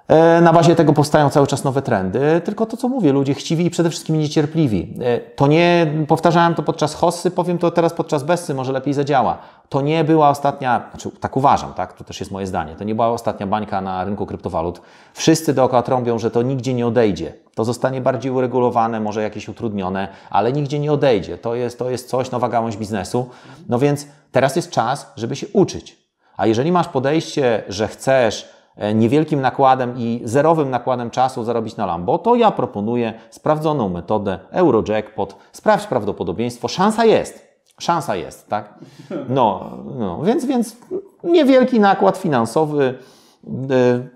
E, na bazie tego powstają cały czas nowe trendy, tylko to, co mówię, ludzie chciwi i przede wszystkim niecierpliwi. E, to nie, powtarzałem to podczas hossy, powiem to teraz podczas bessy, może lepiej zadziała. To nie była ostatnia, znaczy, tak uważam, tak, to też jest moje zdanie, to nie była ostatnia bańka na rynku kryptowalut. Wszyscy dookoła trąbią, że to nigdzie nie odejdzie. To zostanie bardziej uregulowane, może jakieś utrudnione, ale nigdzie nie odejdzie. To jest, to jest coś, nowa gałąź biznesu. No więc teraz jest czas, żeby się uczyć. A jeżeli masz podejście, że chcesz E, niewielkim nakładem i zerowym nakładem czasu zarobić na Lambo, to ja proponuję sprawdzoną metodę Eurojackpot. Sprawdź prawdopodobieństwo, szansa jest. Szansa jest, tak? No, no więc, więc niewielki nakład finansowy, e,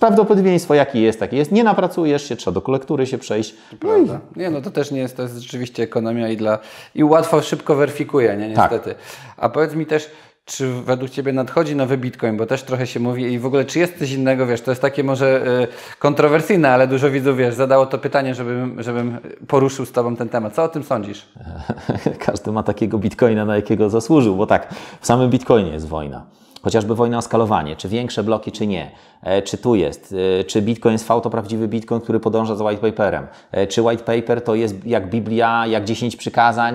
prawdopodobieństwo jakie jest, takie jest. Nie napracujesz się, trzeba do kolektury się przejść. No i... Nie, no to też nie jest, to jest rzeczywiście ekonomia i dla... i łatwo, szybko weryfikuje, nie? Tak. Niestety. Tak. A powiedz mi też, czy według Ciebie nadchodzi nowy Bitcoin, bo też trochę się mówi i w ogóle czy jest coś innego, wiesz, to jest takie może e, kontrowersyjne, ale dużo widzów, wiesz, zadało to pytanie, żebym, żebym poruszył z Tobą ten temat. Co o tym sądzisz? [LAUGHS] Każdy ma takiego Bitcoina, na jakiego zasłużył, bo tak, w samym Bitcoinie jest wojna. Chociażby wojna o skalowanie, czy większe bloki, czy nie, e, czy tu jest, e, czy Bitcoin SV to prawdziwy Bitcoin, który podąża za white paperem, e, czy white paper to jest jak Biblia, jak 10 przykazań,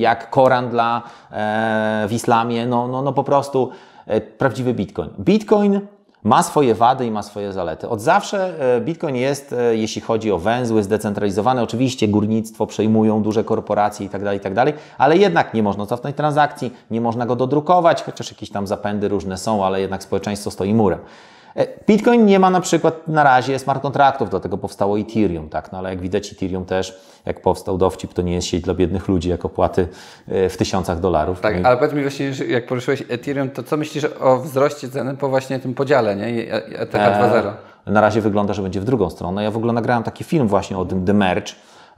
jak Koran dla, w islamie, no, no, no po prostu prawdziwy Bitcoin. Bitcoin ma swoje wady i ma swoje zalety. Od zawsze e, Bitcoin jest, e, jeśli chodzi o węzły, zdecentralizowany. Oczywiście górnictwo przejmują duże korporacje itd., tak itd., tak ale jednak nie można cofnąć transakcji, nie można go dodrukować, chociaż jakieś tam zapędy różne są, ale jednak społeczeństwo stoi murem. E, Bitcoin nie ma na przykład na razie smart kontraktów, dlatego powstało Ethereum, tak? No ale jak widać, Ethereum też, jak powstał dowcip, to nie jest sieć dla biednych ludzi, jak opłaty e, w tysiącach dolarów. Tak, no i... ale powiedz mi właśnie, jak poruszyłeś Ethereum, to co myślisz o wzroście ceny po właśnie tym podziale, nie? ETH 2.0? Na razie wygląda, że będzie w drugą stronę. Ja w ogóle nagrałem taki film właśnie o tym The Merge,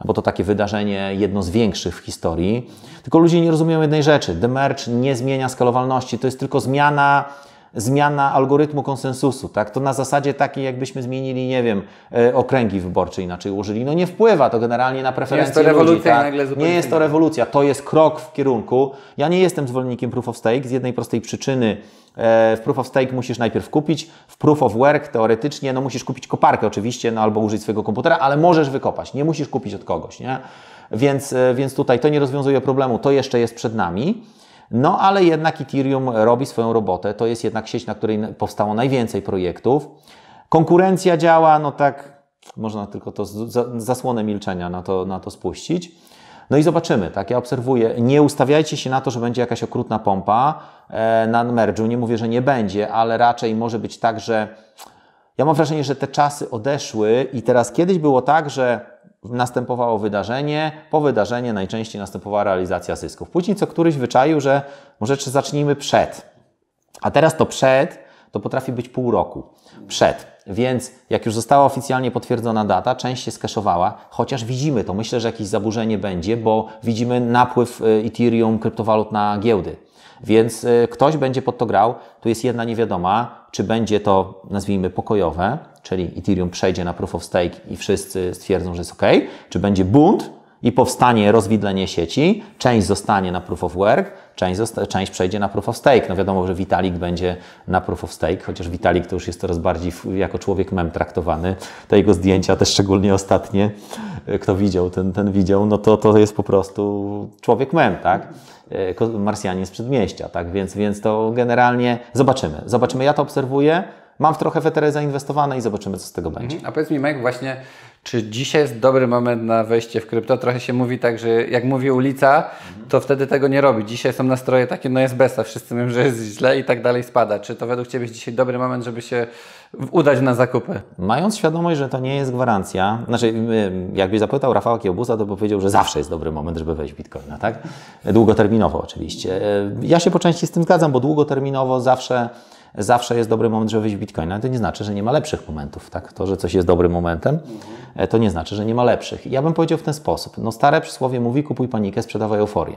bo to takie wydarzenie jedno z większych w historii. Tylko ludzie nie rozumieją jednej rzeczy. The Merge nie zmienia skalowalności, to jest tylko zmiana zmiana algorytmu konsensusu, tak? To na zasadzie takiej, jakbyśmy zmienili, nie wiem, e, okręgi wyborcze inaczej ułożyli. No nie wpływa to generalnie na preferencje tak? nie jest to ludzi, tak? Nie jest to rewolucja, to jest krok w kierunku. Ja nie jestem zwolennikiem proof of stake z jednej prostej przyczyny. E, w proof of stake musisz najpierw kupić, w proof of work teoretycznie no musisz kupić koparkę oczywiście, no albo użyć swojego komputera, ale możesz wykopać, nie musisz kupić od kogoś, nie? Więc, e, więc tutaj to nie rozwiązuje problemu, to jeszcze jest przed nami. No ale jednak Ethereum robi swoją robotę. To jest jednak sieć, na której powstało najwięcej projektów. Konkurencja działa, no tak, można tylko to zasłonę milczenia na to, na to spuścić. No i zobaczymy, tak? Ja obserwuję. Nie ustawiajcie się na to, że będzie jakaś okrutna pompa e, na merge'u. Nie mówię, że nie będzie, ale raczej może być tak, że ja mam wrażenie, że te czasy odeszły i teraz kiedyś było tak, że następowało wydarzenie, po wydarzeniu najczęściej następowała realizacja zysków. Później co któryś wyczaił, że może czy zacznijmy przed. A teraz to przed to potrafi być pół roku przed. Więc jak już została oficjalnie potwierdzona data, część się skeszowała, chociaż widzimy to, myślę, że jakieś zaburzenie będzie, bo widzimy napływ y, Ethereum kryptowalut na giełdy. Więc y, ktoś będzie pod to grał, tu jest jedna niewiadoma, czy będzie to, nazwijmy, pokojowe, czyli Ethereum przejdzie na Proof of Stake i wszyscy stwierdzą, że jest OK, czy będzie bunt, i powstanie rozwidlenie sieci. Część zostanie na proof of work, część, część przejdzie na proof of stake. No wiadomo, że Vitalik będzie na proof of stake, chociaż Vitalik to już jest coraz bardziej jako człowiek mem traktowany. Te jego zdjęcia, też szczególnie ostatnie, e, kto widział, ten, ten widział, no to, to jest po prostu człowiek mem, tak? E, Marsjanin z przedmieścia, tak? Więc, więc to generalnie zobaczymy. Zobaczymy, ja to obserwuję mam w trochę w Ethereum zainwestowane i zobaczymy, co z tego będzie. Mhm. A powiedz mi, Mike, właśnie czy dzisiaj jest dobry moment na wejście w krypto? Trochę się mówi tak, że jak mówi ulica, to wtedy tego nie robi. Dzisiaj są nastroje takie, no jest besta, wszyscy mówią, że jest źle i tak dalej spada. Czy to według Ciebie jest dzisiaj dobry moment, żeby się udać na zakupy? Mając świadomość, że to nie jest gwarancja, znaczy y, jakbyś zapytał Rafała Kiełbusa, to by powiedział, że zawsze jest dobry moment, żeby wejść w Bitcoina, tak? Długoterminowo oczywiście. Y, ja się po części z tym zgadzam, bo długoterminowo zawsze zawsze jest dobry moment, żeby wyjść Bitcoin. Ale to nie znaczy, że nie ma lepszych momentów. Tak? To, że coś jest dobrym momentem, e, to nie znaczy, że nie ma lepszych. I ja bym powiedział w ten sposób. No stare przysłowie mówi kupuj panikę, sprzedawaj euforię.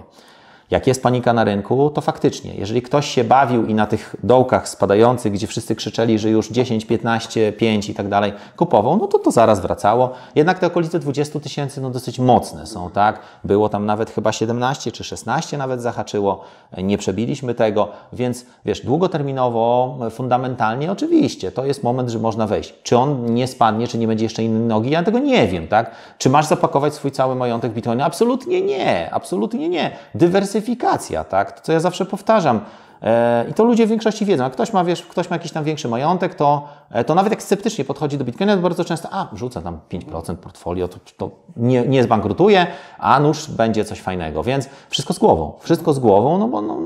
Jak jest panika na rynku, to faktycznie, jeżeli ktoś się bawił i na tych dołkach spadających, gdzie wszyscy krzyczeli, że już 10, 15, 5 i tak dalej kupował, no to to zaraz wracało. Jednak te okolice 20 tysięcy no dosyć mocne są, tak? Było tam nawet chyba 17 czy 16 nawet zahaczyło, nie przebiliśmy tego, więc wiesz, długoterminowo, fundamentalnie oczywiście, to jest moment, że można wejść. Czy on nie spadnie, czy nie będzie jeszcze innej nogi, ja tego nie wiem, tak? Czy masz zapakować swój cały majątek Bitcoina? Absolutnie nie, absolutnie nie. Dywersyfikacja dywersyfikacja, tak? To, co ja zawsze powtarzam. E, I to ludzie w większości wiedzą. Jak ktoś ma, wiesz, ktoś ma jakiś tam większy majątek, to E, to nawet jak sceptycznie podchodzi do Bitcoina, to bardzo często, a rzucę tam 5% portfolio, to, to nie, nie zbankrutuje, a nuż będzie coś fajnego. Więc wszystko z głową, wszystko z głową, no bo no,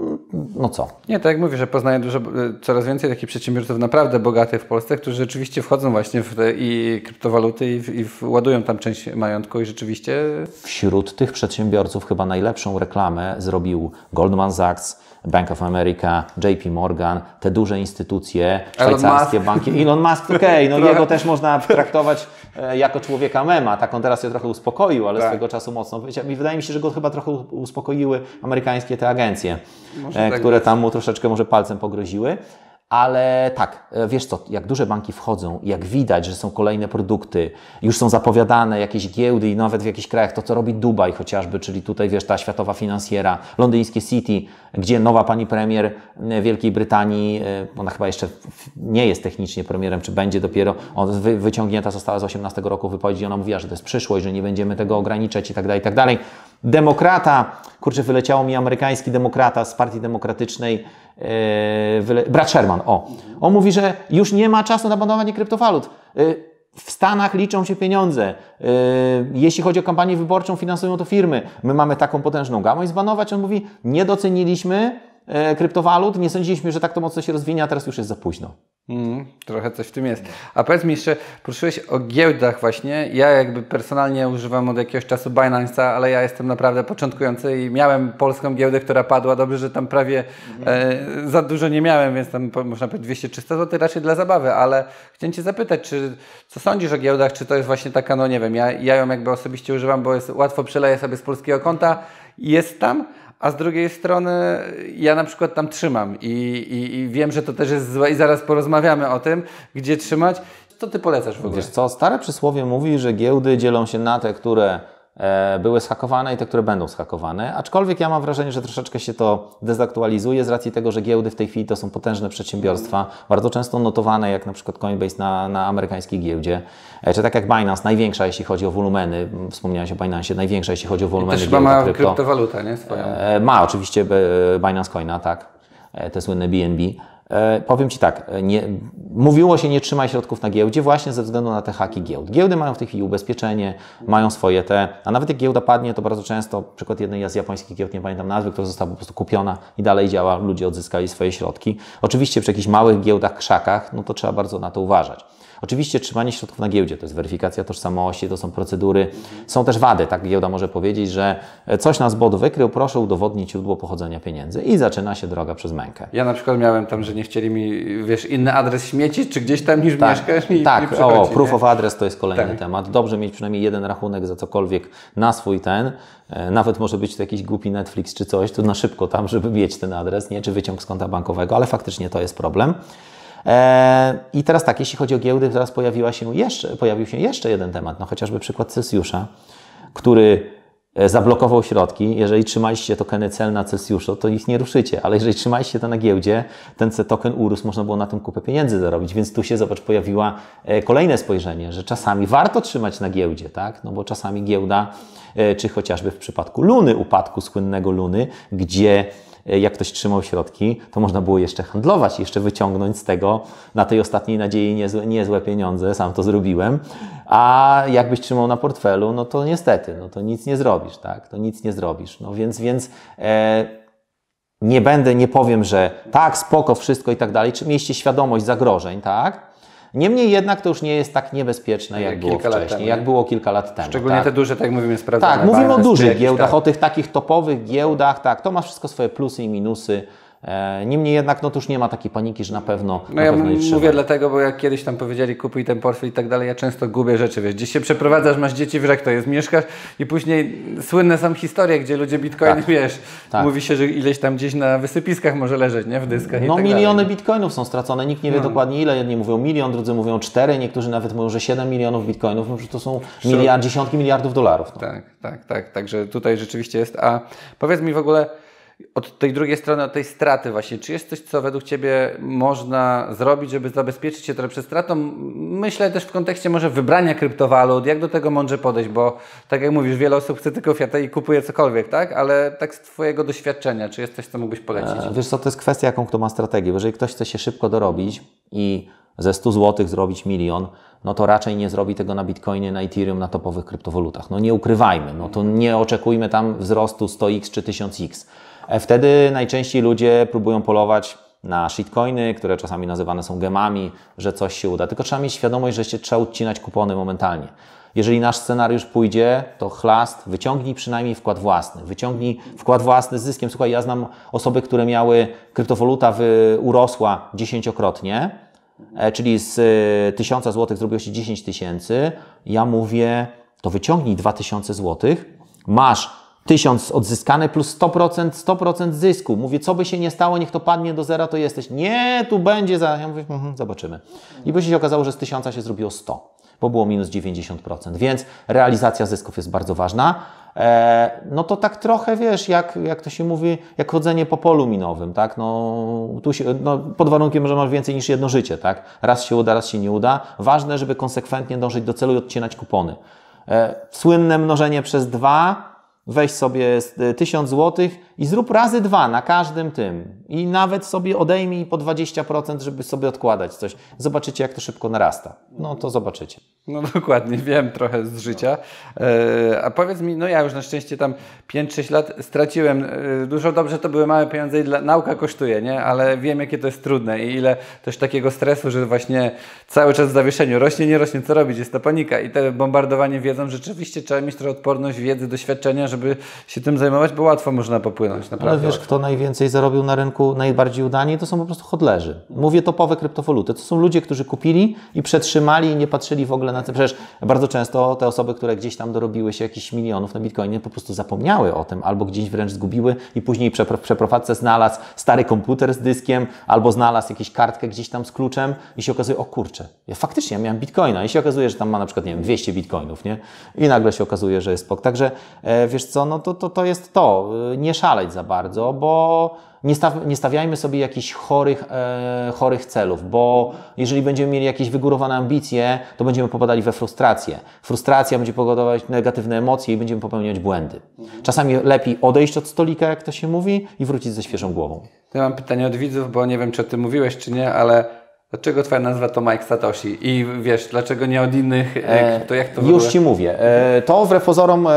no co? Nie, tak jak mówię, że poznaję dużo, e, coraz więcej takich przedsiębiorców naprawdę bogatych w Polsce, którzy rzeczywiście wchodzą właśnie w te i kryptowaluty i, w, i ładują tam część majątku i rzeczywiście... Wśród tych przedsiębiorców chyba najlepszą reklamę zrobił Goldman Sachs, Bank of America, JP Morgan, te duże instytucje, szwajcarskie banki, Elon Elon Musk, okej, okay, no [LAUGHS] tak. jego też można traktować e, jako człowieka mema. Tak on teraz się trochę uspokoił, ale tak. swego czasu mocno. I wydaje mi się, że go chyba trochę uspokoiły amerykańskie te agencje, może e, tak które tak tam mu troszeczkę może palcem pogroziły. Ale tak, e, wiesz co, jak duże banki wchodzą, jak widać, że są kolejne produkty, już są zapowiadane jakieś giełdy i nawet w jakichś krajach to, co robi Dubaj chociażby, czyli tutaj wiesz, ta światowa finansjera, londyńskie City, gdzie nowa pani premier e, Wielkiej Brytanii, e, ona chyba jeszcze nie jest technicznie premierem, czy będzie dopiero, on wyciągnięta została z 18 roku wypowiedzi, ona mówiła, że to jest przyszłość, że nie będziemy tego ograniczać i tak dalej, i tak dalej demokrata, kurczę, wyleciało mi amerykański demokrata z Partii Demokratycznej, yy, Brad Sherman, o. On mówi, że już nie ma czasu na banowanie kryptowalut. Yy, w Stanach liczą się pieniądze. E, jeśli chodzi o kampanię wyborczą, finansują to firmy. My mamy taką potężną gamę i zbanować. On mówi, nie doceniliśmy E, kryptowalut. Nie sądziliśmy, że tak to mocno się rozwinie, a teraz już jest za późno. Mm, trochę coś w tym jest. A powiedz mi jeszcze, poruszyłeś o giełdach właśnie. Ja jakby personalnie używam od jakiegoś czasu Binance'a, ale ja jestem naprawdę początkujący i miałem polską giełdę, która padła. Dobrze, że tam prawie e, za dużo nie miałem, więc tam można powiedzieć 200-300 zł raczej dla zabawy, ale chciałem Cię zapytać, czy co sądzisz o giełdach, czy to jest właśnie taka, no nie wiem, ja, ja ją jakby osobiście używam, bo jest, łatwo przeleję sobie z polskiego konta i jest tam, a z drugiej strony ja na przykład tam trzymam i, i, i wiem, że to też jest złe i zaraz porozmawiamy o tym, gdzie trzymać. Co ty polecasz w ogóle? Wiesz co, stare przysłowie mówi, że giełdy dzielą się na te, które E, były schakowane i te, które będą schakowane. Aczkolwiek ja mam wrażenie, że troszeczkę się to dezaktualizuje z racji tego, że giełdy w tej chwili to są potężne przedsiębiorstwa, bardzo często notowane, jak na przykład Coinbase na, na amerykańskiej giełdzie, e, czy tak jak Binance, największa jeśli chodzi o wolumeny, mm, wspomniałeś o Binance, największa jeśli chodzi o wolumeny. I też chyba ma krypto. kryptowalutę, nie? Swoją. E, ma oczywiście Binance Coina, tak, te słynne BNB. E, powiem Ci tak, e, nie, mówiło się nie trzymaj środków na giełdzie właśnie ze względu na te haki giełd. Giełdy mają w tej chwili ubezpieczenie, mają swoje te, a nawet jak giełda padnie, to bardzo często, przykład jednej z japońskich giełd, nie pamiętam nazwy, która została po prostu kupiona i dalej działa, ludzie odzyskali swoje środki. Oczywiście przy jakichś małych giełdach, krzakach, no to trzeba bardzo na to uważać. Oczywiście trzymanie środków na giełdzie, to jest weryfikacja tożsamości, to są procedury, są też wady, tak giełda może powiedzieć, że e, coś nas bod wykrył, proszę udowodnić źródło pochodzenia pieniędzy i zaczyna się droga przez mękę. Ja na przykład miałem tam, że nie chcieli mi, wiesz, inny adres śmieci, czy gdzieś tam niż tak, mieszkasz i Tak, i o, proof nie? of address to jest kolejny tak. temat. Dobrze mieć przynajmniej jeden rachunek za cokolwiek na swój ten, e, nawet może być to jakiś głupi Netflix czy coś, to na szybko tam, żeby mieć ten adres, nie, czy wyciąg z konta bankowego, ale faktycznie to jest problem. E, I teraz tak, jeśli chodzi o giełdy, teraz pojawiła się jeszcze, pojawił się jeszcze jeden temat, no chociażby przykład Celsjusza, który e, zablokował środki. Jeżeli trzymaliście tokeny cel na Celsjuszu, to ich nie ruszycie, ale jeżeli trzymaliście to na giełdzie, ten token urósł, można było na tym kupę pieniędzy zarobić, więc tu się, zobacz, pojawiła e, kolejne spojrzenie, że czasami warto trzymać na giełdzie, tak? No bo czasami giełda, czy chociażby w przypadku Luny, upadku słynnego Luny, gdzie E, jak ktoś trzymał środki, to można było jeszcze handlować, jeszcze wyciągnąć z tego na tej ostatniej nadziei niezłe, niezłe pieniądze, sam to zrobiłem, a jakbyś trzymał na portfelu, no to niestety, no to nic nie zrobisz, tak, to nic nie zrobisz, no więc, więc e, nie będę, nie powiem, że tak, spoko, wszystko i tak dalej, czy mieliście świadomość zagrożeń, tak, Niemniej jednak to już nie jest tak niebezpieczne, jak, jak było wcześniej, temu, jak było kilka lat temu. Szczególnie tak? te duże, tak mówimy, sprawdzone. Tak, mówimy o dużych giełdach, tak. o tych takich topowych giełdach, tak, to ma wszystko swoje plusy i minusy. E, niemniej jednak, no to już nie ma takiej paniki, że na pewno. No na ja pewno nie mówię dlatego, bo jak kiedyś tam powiedzieli, kupuj ten portfel i tak dalej, ja często gubię rzeczy. Wiesz, gdzieś się przeprowadzasz, masz dzieci, wiesz, to jest, mieszkasz i później słynne są historie, gdzie ludzie bitcoin, tak. wiesz. Tak. Mówi się, że ileś tam gdzieś na wysypiskach może leżeć, nie w dyskach. No, tak miliony dalej. bitcoinów są stracone, nikt nie wie no. dokładnie ile. Jedni mówią milion, drudzy mówią cztery, niektórzy nawet mówią, że siedem milionów bitcoinów, no, że to są miliard, dziesiątki miliardów dolarów. No. Tak, tak, tak. Także tutaj rzeczywiście jest. A powiedz mi w ogóle od tej drugiej strony, od tej straty właśnie, czy jest coś, co według Ciebie można zrobić, żeby zabezpieczyć się trochę przed stratą? Myślę też w kontekście może wybrania kryptowalut, jak do tego mądrze podejść, bo tak jak mówisz, wiele osób chce tylko Fiat i kupuje cokolwiek, tak? Ale tak z Twojego doświadczenia, czy jest coś, co mógłbyś polecić? E, wiesz co, to jest kwestia, jaką kto ma strategię. Jeżeli ktoś chce się szybko dorobić i ze 100 zł zrobić milion, no to raczej nie zrobi tego na Bitcoinie, na Ethereum, na topowych kryptowalutach. No nie ukrywajmy, no to nie oczekujmy tam wzrostu 100x czy 1000x. E, wtedy najczęściej ludzie próbują polować na shitcoiny, które czasami nazywane są gemami, że coś się uda. Tylko trzeba mieć świadomość, że się trzeba odcinać kupony momentalnie. Jeżeli nasz scenariusz pójdzie, to chlast, wyciągnij przynajmniej wkład własny. Wyciągnij wkład własny z zyskiem. Słuchaj, ja znam osoby, które miały, kryptowoluta wy, urosła dziesięciokrotnie, e, czyli z e, tysiąca złotych zrobiło się 10 tysięcy. Ja mówię, to wyciągnij 2000 złotych, masz 1000 odzyskane plus 100%, 100% zysku. Mówię, co by się nie stało, niech to padnie do zera, to jesteś. Nie, tu będzie za. Ja mówię, mhm, zobaczymy. I by się okazało, że z 1000 się zrobiło 100, bo było minus 90%. Więc realizacja zysków jest bardzo ważna. E, no to tak trochę, wiesz, jak, jak to się mówi, jak chodzenie po polu minowym, tak? No, tu się, no, pod warunkiem, że masz więcej niż jedno życie, tak? Raz się uda, raz się nie uda. Ważne, żeby konsekwentnie dążyć do celu i odcinać kupony. Eee, słynne mnożenie przez dwa Weź sobie 1000 e, złotych i zrób razy dwa na każdym tym. I nawet sobie odejmij po 20%, żeby sobie odkładać coś. Zobaczycie, jak to szybko narasta. No to zobaczycie. No dokładnie, wiem trochę z życia. E, a powiedz mi, no ja już na szczęście tam 5-6 lat straciłem. E, dużo dobrze to były małe pieniądze i dla, nauka kosztuje, nie? Ale wiem, jakie to jest trudne i ile też takiego stresu, że właśnie cały czas w zawieszeniu rośnie, nie rośnie, co robić? Jest ta panika i te bombardowanie wiedzą. Rzeczywiście trzeba mieć trochę odporność wiedzy, doświadczenia, żeby się tym zajmować, bo łatwo można popłynąć wpłynąć, naprawdę. Ale wiesz, kto najwięcej zarobił na rynku, najbardziej udani, to są po prostu hodlerzy. Mówię topowe kryptowoluty. To są ludzie, którzy kupili i przetrzymali i nie patrzyli w ogóle na to. Przecież bardzo często te osoby, które gdzieś tam dorobiły się jakichś milionów na bitcoinie, po prostu zapomniały o tym, albo gdzieś wręcz zgubiły i później w przeprowadzce znalazł stary komputer z dyskiem, albo znalazł jakąś kartkę gdzieś tam z kluczem i się okazuje, o kurczę, ja faktycznie miałem bitcoina i się okazuje, że tam ma na przykład, nie wiem, 200 bitcoinów, nie? I nagle się okazuje, że jest spok. Także, e, wiesz co, no to, to, to jest to, e, nie szalę szaleć za bardzo, bo nie, staw, nie stawiajmy sobie jakichś chorych, e, chorych celów, bo jeżeli będziemy mieli jakieś wygórowane ambicje, to będziemy popadali we frustrację. Frustracja będzie powodować negatywne emocje i będziemy popełniać błędy. Czasami lepiej odejść od stolika, jak to się mówi, i wrócić ze świeżą głową. Ja mam pytanie od widzów, bo nie wiem, czy o tym mówiłeś, czy nie, ale Dlaczego twoja nazwa to Mike Satoshi? I wiesz, dlaczego nie od innych? E, e, to, jak to Już Ci mówię. E, to wbrew pozorom,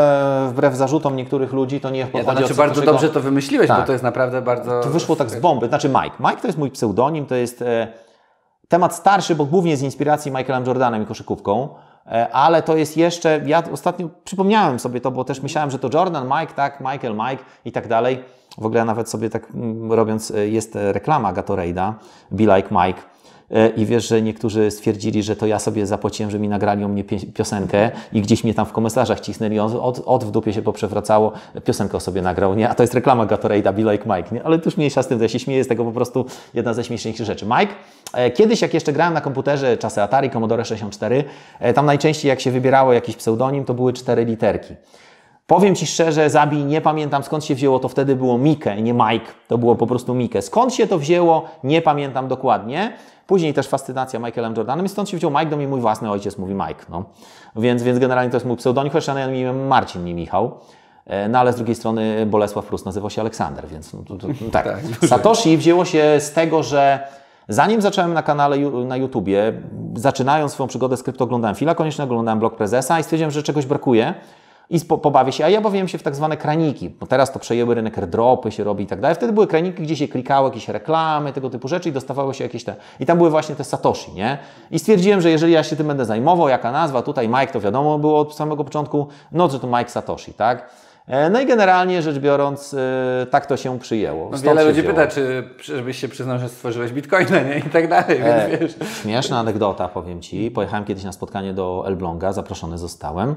wbrew zarzutom niektórych ludzi, to nie podchodzi nie, to znaczy bardzo naszego... dobrze to wymyśliłeś, tak. bo to jest naprawdę bardzo... To wyszło tak z bomby. Znaczy Mike. Mike to jest mój pseudonim, to jest temat starszy, bo głównie z inspiracji Michaelem Jordanem i koszykówką. Ale to jest jeszcze, ja ostatnio przypomniałem sobie to, bo też myślałem, że to Jordan, Mike, tak, Michael, Mike i tak dalej. W ogóle nawet sobie tak mm, robiąc, jest reklama Gatorade'a, Be Like Mike E, i wiesz, że niektórzy stwierdzili, że to ja sobie zapłaciłem, że mi nagrali o mnie piosenkę i gdzieś mnie tam w komentarzach cisnęli, on od, od w dupie się poprzewracało, piosenkę o sobie nagrał, nie? A to jest reklama Gatorade'a, Be Like Mike, nie? Ale tuż mniejsza z tym, że ja się śmieję z tego po prostu jedna ze śmieszniejszych rzeczy. Mike, e, kiedyś jak jeszcze grałem na komputerze, czasy Atari, Commodore 64, e, tam najczęściej jak się wybierało jakiś pseudonim, to były cztery literki. Powiem Ci szczerze, Zabi, nie pamiętam skąd się wzięło, to wtedy było Mike, nie Mike, to było po prostu Mike. Skąd się to wzięło, nie pamiętam dokładnie. Później też fascynacja Michaelem Jordanem i stąd się wziął Mike do mnie mój własny ojciec mówi Mike. No. Więc, więc generalnie to jest mój pseudonim, chociaż ja imię Marcin, nie Michał. E, no ale z drugiej strony Bolesław Prus nazywał się Aleksander, więc no, to, to, no, tak. [LAUGHS] tak Satoshi wzięło się z tego, że Zanim zacząłem na kanale na YouTubie, zaczynając swoją przygodę z krypto, oglądałem Fila koniecznie oglądałem blog prezesa i stwierdziłem, że czegoś brakuje i pobawię się, a ja bawiłem się w tak zwane kraniki, bo teraz to przejęły rynek airdropy, się robi i tak dalej. Wtedy były kraniki, gdzie się klikało jakieś reklamy, tego typu rzeczy i dostawało się jakieś te... I tam były właśnie te satoshi, nie? I stwierdziłem, że jeżeli ja się tym będę zajmował, jaka nazwa, tutaj Mike to wiadomo było od samego początku, no że to Mike Satoshi, tak? E, no i generalnie rzecz biorąc, e, tak to się przyjęło. No wiele się ludzi wzięło. pyta, czy żebyś się przyznał, że stworzyłeś bitcoina, nie? I tak dalej, e, więc wiesz. Śmieszna anegdota, powiem Ci. Pojechałem kiedyś na spotkanie do Elbląga, zaproszony zostałem.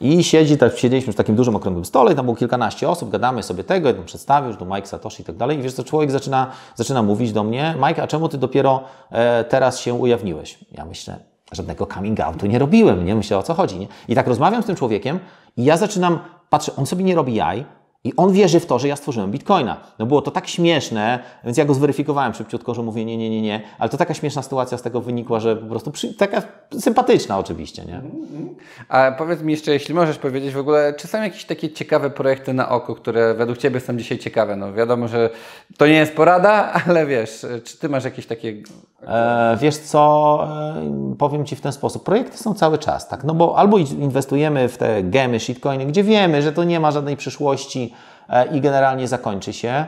I siedzi, tak, siedzieliśmy w takim dużym okrągłym stole, i tam było kilkanaście osób, gadamy sobie tego, jeden przedstawił, do Mike, Satoshi i tak dalej. I wiesz co, człowiek zaczyna, zaczyna mówić do mnie, Mike, a czemu Ty dopiero e, teraz się ujawniłeś? Ja myślę, żadnego coming outu nie robiłem, nie? Myślę, o co chodzi, nie? I tak rozmawiam z tym człowiekiem i ja zaczynam patrzę, on sobie nie robi jaj, i on wierzy w to, że ja stworzyłem bitcoina. No było to tak śmieszne, więc ja go zweryfikowałem szybciutko, że mówię nie, nie, nie, nie. Ale to taka śmieszna sytuacja z tego wynikła, że po prostu przy... taka sympatyczna oczywiście, nie? A powiedz mi jeszcze, jeśli możesz powiedzieć w ogóle, czy są jakieś takie ciekawe projekty na oko, które według Ciebie są dzisiaj ciekawe? No wiadomo, że to nie jest porada, [LAUGHS] ale wiesz, czy Ty masz jakieś takie E, wiesz co, e, powiem Ci w ten sposób, projekty są cały czas, tak? No bo albo inwestujemy w te gemy, shitcoiny, gdzie wiemy, że to nie ma żadnej przyszłości e, i generalnie zakończy się,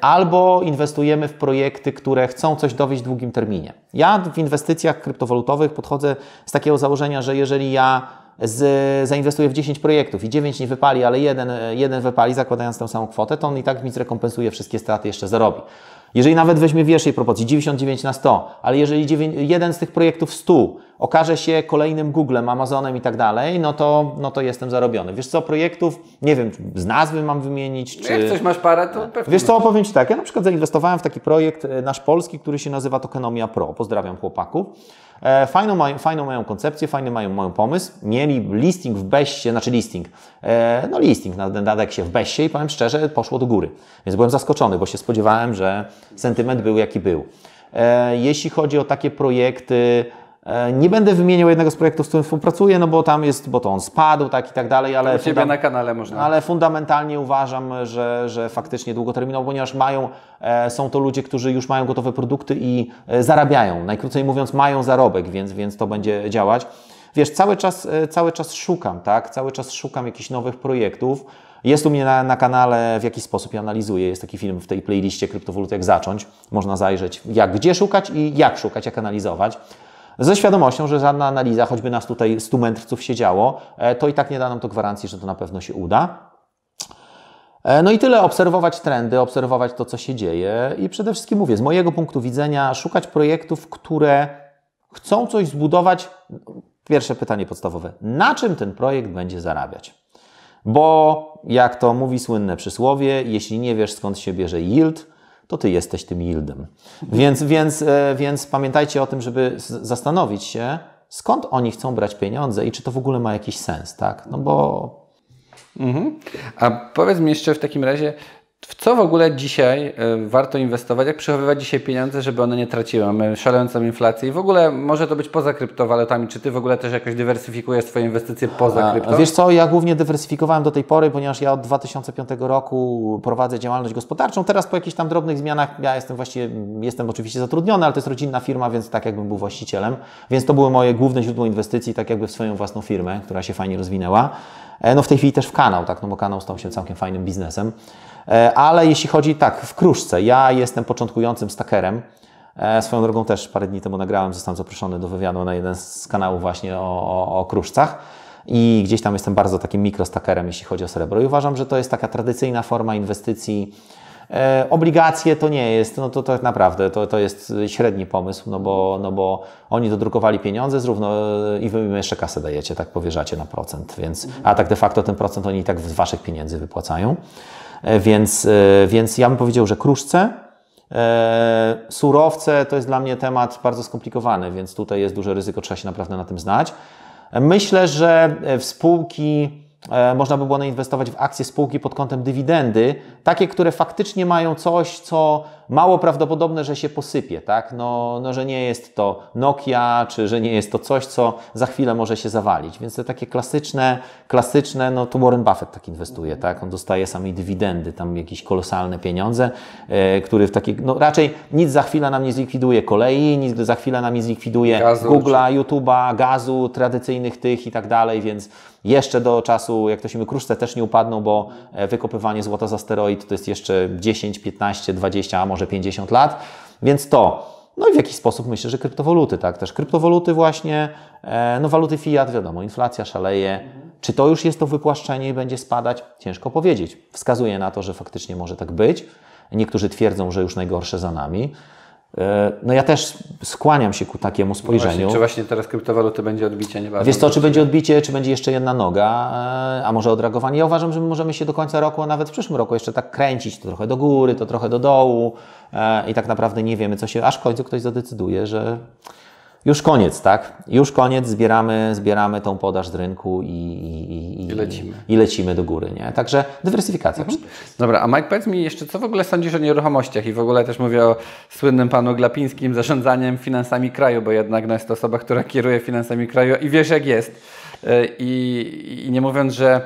albo inwestujemy w projekty, które chcą coś dowieść w długim terminie. Ja w inwestycjach kryptowalutowych podchodzę z takiego założenia, że jeżeli ja z, zainwestuję w 10 projektów i 9 nie wypali, ale jeden, jeden wypali, zakładając tę samą kwotę, to on i tak mi zrekompensuje wszystkie straty, jeszcze zarobi. Jeżeli nawet weźmie w wierszej proporcji 99 na 100, ale jeżeli 9, jeden z tych projektów 100 okaże się kolejnym Googlem, Amazonem i tak dalej, no to, no to jestem zarobiony. Wiesz co, projektów, nie wiem, z nazwy mam wymienić, no czy... Jak coś masz parę, to pewnie. Wiesz co, opowiem Ci tak, ja na przykład zainwestowałem w taki projekt e, nasz polski, który się nazywa Tokenomia Pro, pozdrawiam chłopaków. E, fajną, mają, fajną mają koncepcję, fajny mają, mają pomysł. Mieli listing w Beście, znaczy listing, e, no listing na, na się w Beście i powiem szczerze, poszło do góry. Więc byłem zaskoczony, bo się spodziewałem, że sentyment był jaki był. Jeśli chodzi o takie projekty, E, nie będę wymieniał jednego z projektów, z którym współpracuję, no bo tam jest, bo to on spadł, tak i tak dalej, ale. U ciebie na kanale można. Ale fundamentalnie uważam, że, że faktycznie długoterminowo, ponieważ mają, e, są to ludzie, którzy już mają gotowe produkty i e, zarabiają. Najkrócej mówiąc, mają zarobek, więc, więc to będzie działać. Wiesz, cały czas, e, cały czas szukam, tak? Cały czas szukam jakichś nowych projektów. Jest u mnie na, na kanale, w jaki sposób ja analizuję. Jest taki film w tej playliście kryptowalut, jak zacząć. Można zajrzeć, jak gdzie szukać i jak szukać, jak analizować. Ze świadomością, że żadna analiza, choćby nas tutaj 100 mędrców siedziało, e, to i tak nie da nam to gwarancji, że to na pewno się uda. E, no i tyle, obserwować trendy, obserwować to, co się dzieje i przede wszystkim mówię, z mojego punktu widzenia, szukać projektów, które chcą coś zbudować. Pierwsze pytanie podstawowe: na czym ten projekt będzie zarabiać? Bo jak to mówi słynne przysłowie, jeśli nie wiesz skąd się bierze yield, to ty jesteś tym yieldem. Więc, więc, e, więc pamiętajcie o tym, żeby zastanowić się, skąd oni chcą brać pieniądze i czy to w ogóle ma jakiś sens, tak? No bo. Mhm. A powiedz mi jeszcze w takim razie, w co w ogóle dzisiaj e, warto inwestować, jak przechowywać dzisiaj pieniądze, żeby one nie traciły? Mamy szalejącą inflację i w ogóle może to być poza kryptowalutami. Czy Ty w ogóle też jakoś dywersyfikujesz swoje inwestycje poza kryptowalutami? Wiesz co, ja głównie dywersyfikowałem do tej pory, ponieważ ja od 2005 roku prowadzę działalność gospodarczą. Teraz po jakichś tam drobnych zmianach, ja jestem właściwie, jestem oczywiście zatrudniony, ale to jest rodzinna firma, więc tak jakbym był właścicielem. Więc to było moje główne źródło inwestycji, tak jakby w swoją własną firmę, która się fajnie rozwinęła. E, no w tej chwili też w kanał, tak, no bo kanał stał się całkiem fajnym biznesem. E, ale jeśli chodzi tak, w kruszce, ja jestem początkującym stakerem. E, swoją drogą też parę dni temu nagrałem, zostałem zaproszony do wywiadu na jeden z kanałów właśnie o, o, o kruszcach. I gdzieś tam jestem bardzo takim mikrostakerem, jeśli chodzi o srebro. I uważam, że to jest taka tradycyjna forma inwestycji. E, obligacje to nie jest, no to, to tak naprawdę to, to jest średni pomysł, no bo, no bo oni dodrukowali pieniądze zrówno i wy im jeszcze kasę dajecie, tak powierzacie na procent, więc, a tak de facto ten procent oni i tak z waszych pieniędzy wypłacają. E, więc, e, więc ja bym powiedział, że kruszce, e, surowce to jest dla mnie temat bardzo skomplikowany, więc tutaj jest duże ryzyko, trzeba się naprawdę na tym znać. Myślę, że w spółki można by było inwestować w akcje spółki pod kątem dywidendy, takie, które faktycznie mają coś, co mało prawdopodobne, że się posypie, tak? No, no, że nie jest to Nokia, czy że nie jest to coś, co za chwilę może się zawalić. Więc te takie klasyczne, klasyczne, no to Warren Buffett tak inwestuje, tak? On dostaje sami dywidendy, tam jakieś kolosalne pieniądze, e, który w takie, no raczej nic za chwilę nam nie zlikwiduje kolei, nic za chwilę nam nie zlikwiduje Google'a, czy... YouTube'a, gazu, tradycyjnych tych i tak dalej, więc jeszcze do czasu, jak to się mówi, kruszce też nie upadną, bo e, wykopywanie złota za steroid to jest jeszcze 10, 15, 20, a może może 50 lat, więc to. No i w jakiś sposób myślę, że kryptowoluty, tak? Też kryptowoluty właśnie, e, no waluty fiat, wiadomo, inflacja szaleje. Czy to już jest to wypłaszczenie i będzie spadać? Ciężko powiedzieć. Wskazuje na to, że faktycznie może tak być. Niektórzy twierdzą, że już najgorsze za nami. E, no ja też skłaniam się ku takiemu no spojrzeniu. No właśnie, czy właśnie teraz kryptowaluty będzie odbicie? Nie Wiesz co, czy będzie odbicie, czy będzie jeszcze jedna noga, e, a może odreagowanie? Ja uważam, że my możemy się do końca roku, a nawet w przyszłym roku jeszcze tak kręcić, to trochę do góry, to trochę do dołu e, i tak naprawdę nie wiemy, co się, aż w końcu ktoś zadecyduje, że już koniec, tak? Już koniec, zbieramy, zbieramy tą podaż z rynku i, i, i, I lecimy. i lecimy do góry, nie? Także dywersyfikacja. Mhm. Dobra, a Mike, powiedz mi jeszcze, co w ogóle sądzisz o nieruchomościach i w ogóle też mówię o słynnym panu Glapińskim zarządzaniem finansami kraju, bo jednak no, jest to osoba, która kieruje finansami kraju i wiesz jak jest. Y, i, i nie mówiąc, że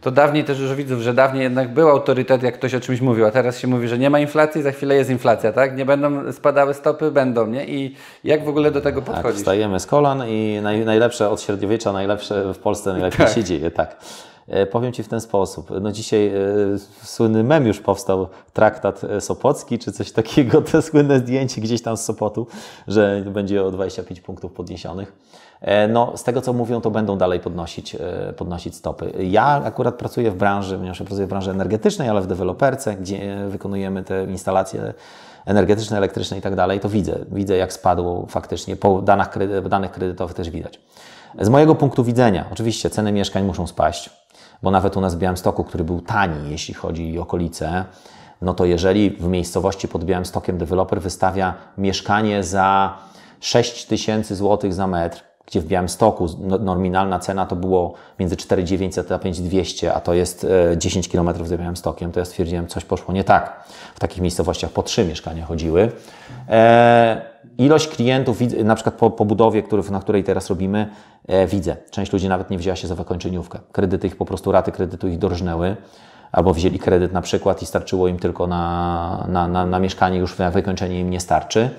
to dawniej też już widzów, że dawniej jednak był autorytet, jak ktoś o czymś mówił, a teraz się mówi, że nie ma inflacji, za chwilę jest inflacja, tak? Nie będą spadały stopy, będą, nie? I jak w ogóle do tego podchodzić? Tak, wstajemy z kolan i naj, najlepsze od średniowiecza, najlepsze w Polsce najlepiej tak. się dzieje, tak. E, powiem Ci w ten sposób. No dzisiaj e, słynny mem już powstał, traktat e, Sopocki czy coś takiego, [LAUGHS] Te słynne zdjęcie gdzieś tam z Sopotu, że będzie o 25 punktów podniesionych. E, no z tego co mówią, to będą dalej podnosić, e, podnosić stopy. Ja akurat pracuję w branży, ponieważ ja pracuję w branży energetycznej, ale w deweloperce, gdzie wykonujemy te instalacje energetyczne, elektryczne i tak dalej, to widzę. Widzę, jak spadło faktycznie. Po danych, kredy, danych kredytowych też widać. Z mojego punktu widzenia, oczywiście ceny mieszkań muszą spaść, bo nawet u nas w Białymstoku, który był tani, jeśli chodzi o okolice, no to jeżeli w miejscowości pod Białymstokiem deweloper wystawia mieszkanie za 6 tysięcy złotych za metr, gdzie w Białymstoku no, nominalna cena to było między 4900 a 5200, a to jest 10 e, km za Białymstokiem, to ja stwierdziłem, coś poszło nie tak. W takich miejscowościach po trzy mieszkania chodziły. E, ilość klientów, na przykład po, po budowie, który, na której teraz robimy, e, widzę. Część ludzi nawet nie wzięła się za wykończeniówkę. Kredyty ich po prostu, raty kredytu ich dorżnęły albo wzięli kredyt na przykład i starczyło im tylko na, na, na, na mieszkanie, już na wykończenie im nie starczy.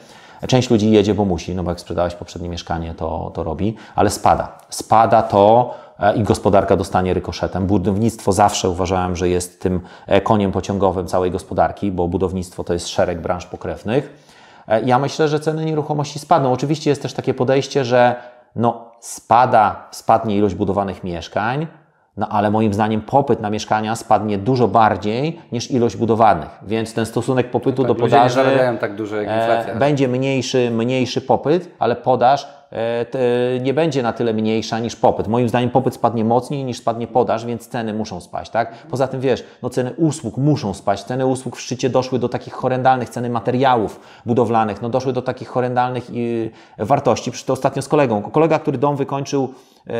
Część ludzi jedzie, bo musi, no bo jak sprzedałeś poprzednie mieszkanie, to, to robi, ale spada. Spada to e, i gospodarka dostanie rykoszetem. Budownictwo zawsze uważałem, że jest tym e, koniem pociągowym całej gospodarki, bo budownictwo to jest szereg branż pokrewnych. E, ja myślę, że ceny nieruchomości spadną. Oczywiście jest też takie podejście, że no spada, spadnie ilość budowanych mieszkań, no ale moim zdaniem popyt na mieszkania spadnie dużo bardziej niż ilość budowanych, więc ten stosunek popytu no tak, do podaży tak dużo, e, będzie mniejszy, mniejszy popyt, ale podaż E, nie będzie na tyle mniejsza niż popyt. Moim zdaniem popyt spadnie mocniej niż spadnie podaż, więc ceny muszą spaść, tak? Poza tym wiesz, no ceny usług muszą spaść. Ceny usług w szczycie doszły do takich horrendalnych, ceny materiałów budowlanych, no doszły do takich horrendalnych y, wartości. Przy to ostatnio z kolegą. Kolega, który dom wykończył, e,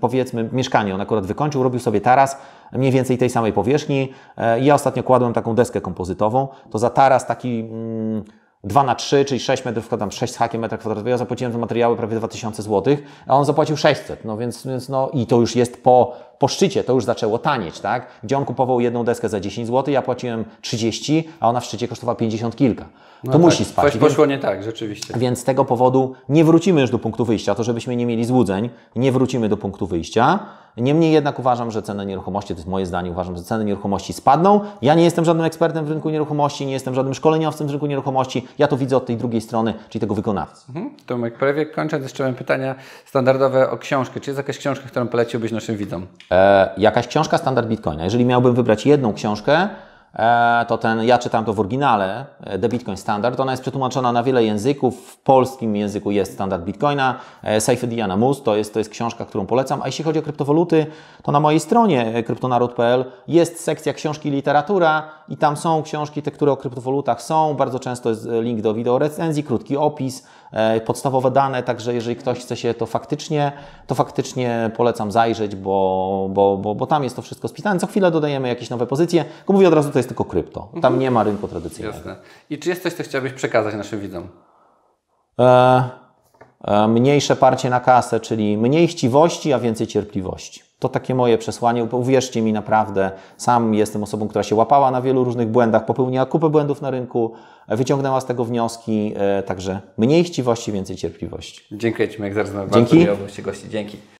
powiedzmy, mieszkanie, on akurat wykończył, robił sobie taras mniej więcej tej samej powierzchni. E, ja ostatnio kładłem taką deskę kompozytową. To za taras taki. Mm, 2 na 3, czyli 6 metrów, tam 6 hakiem metra kwadratowego, ja zapłaciłem za materiały prawie 2000 zł, a on zapłacił 600, no więc, więc no i to już jest po po szczycie to już zaczęło tanieć, tak? Gdzie on kupował jedną deskę za 10 zł, ja płaciłem 30, a ona w szczycie kosztowała 50 kilka. No to tak, musi spaść. Coś poszło nie tak, rzeczywiście. Więc z tego powodu nie wrócimy już do punktu wyjścia. To, żebyśmy nie mieli złudzeń, nie wrócimy do punktu wyjścia. Niemniej jednak uważam, że ceny nieruchomości, to jest moje zdanie, uważam, że ceny nieruchomości spadną. Ja nie jestem żadnym ekspertem w rynku nieruchomości, nie jestem żadnym szkoleniowcem w rynku nieruchomości. Ja to widzę od tej drugiej strony, czyli tego wykonawcy. Mhm. Tomek, prawie kończąc, jeszcze mam pytania standardowe o książkę. Czy jest jakaś książka, którą poleciłbyś naszym widzom? E, jakaś książka standard Bitcoina. Jeżeli miałbym wybrać jedną książkę, e, to ten, ja czytam to w oryginale, e, The Bitcoin Standard. Ona jest przetłumaczona na wiele języków. W polskim języku jest standard Bitcoina. E, Saifediana Mus to jest, to jest książka, którą polecam. A jeśli chodzi o kryptowaluty, to na mojej stronie e, kryptonarod.pl jest sekcja książki literatura i tam są książki, te, które o kryptowalutach są. Bardzo często jest e, link do wideo recenzji, krótki opis E, podstawowe dane, także jeżeli ktoś chce się to faktycznie, to faktycznie polecam zajrzeć, bo, bo, bo, bo tam jest to wszystko spisane. Co chwilę dodajemy jakieś nowe pozycje. bo mówię od razu, to jest tylko krypto. Tam mhm. nie ma rynku tradycyjnego. Jasne. I czy jest coś, co chciałbyś przekazać naszym widzom? E, e, mniejsze parcie na kasę, czyli mniej chciwości, a więcej cierpliwości. To takie moje przesłanie, uwierzcie mi naprawdę, sam jestem osobą, która się łapała na wielu różnych błędach, popełniła kupę błędów na rynku, e, wyciągnęła z tego wnioski, e, także mniej chciwości, więcej cierpliwości. Dziękuję Ci, Megzer, za bardzo Dzięki. miło gości. Dzięki.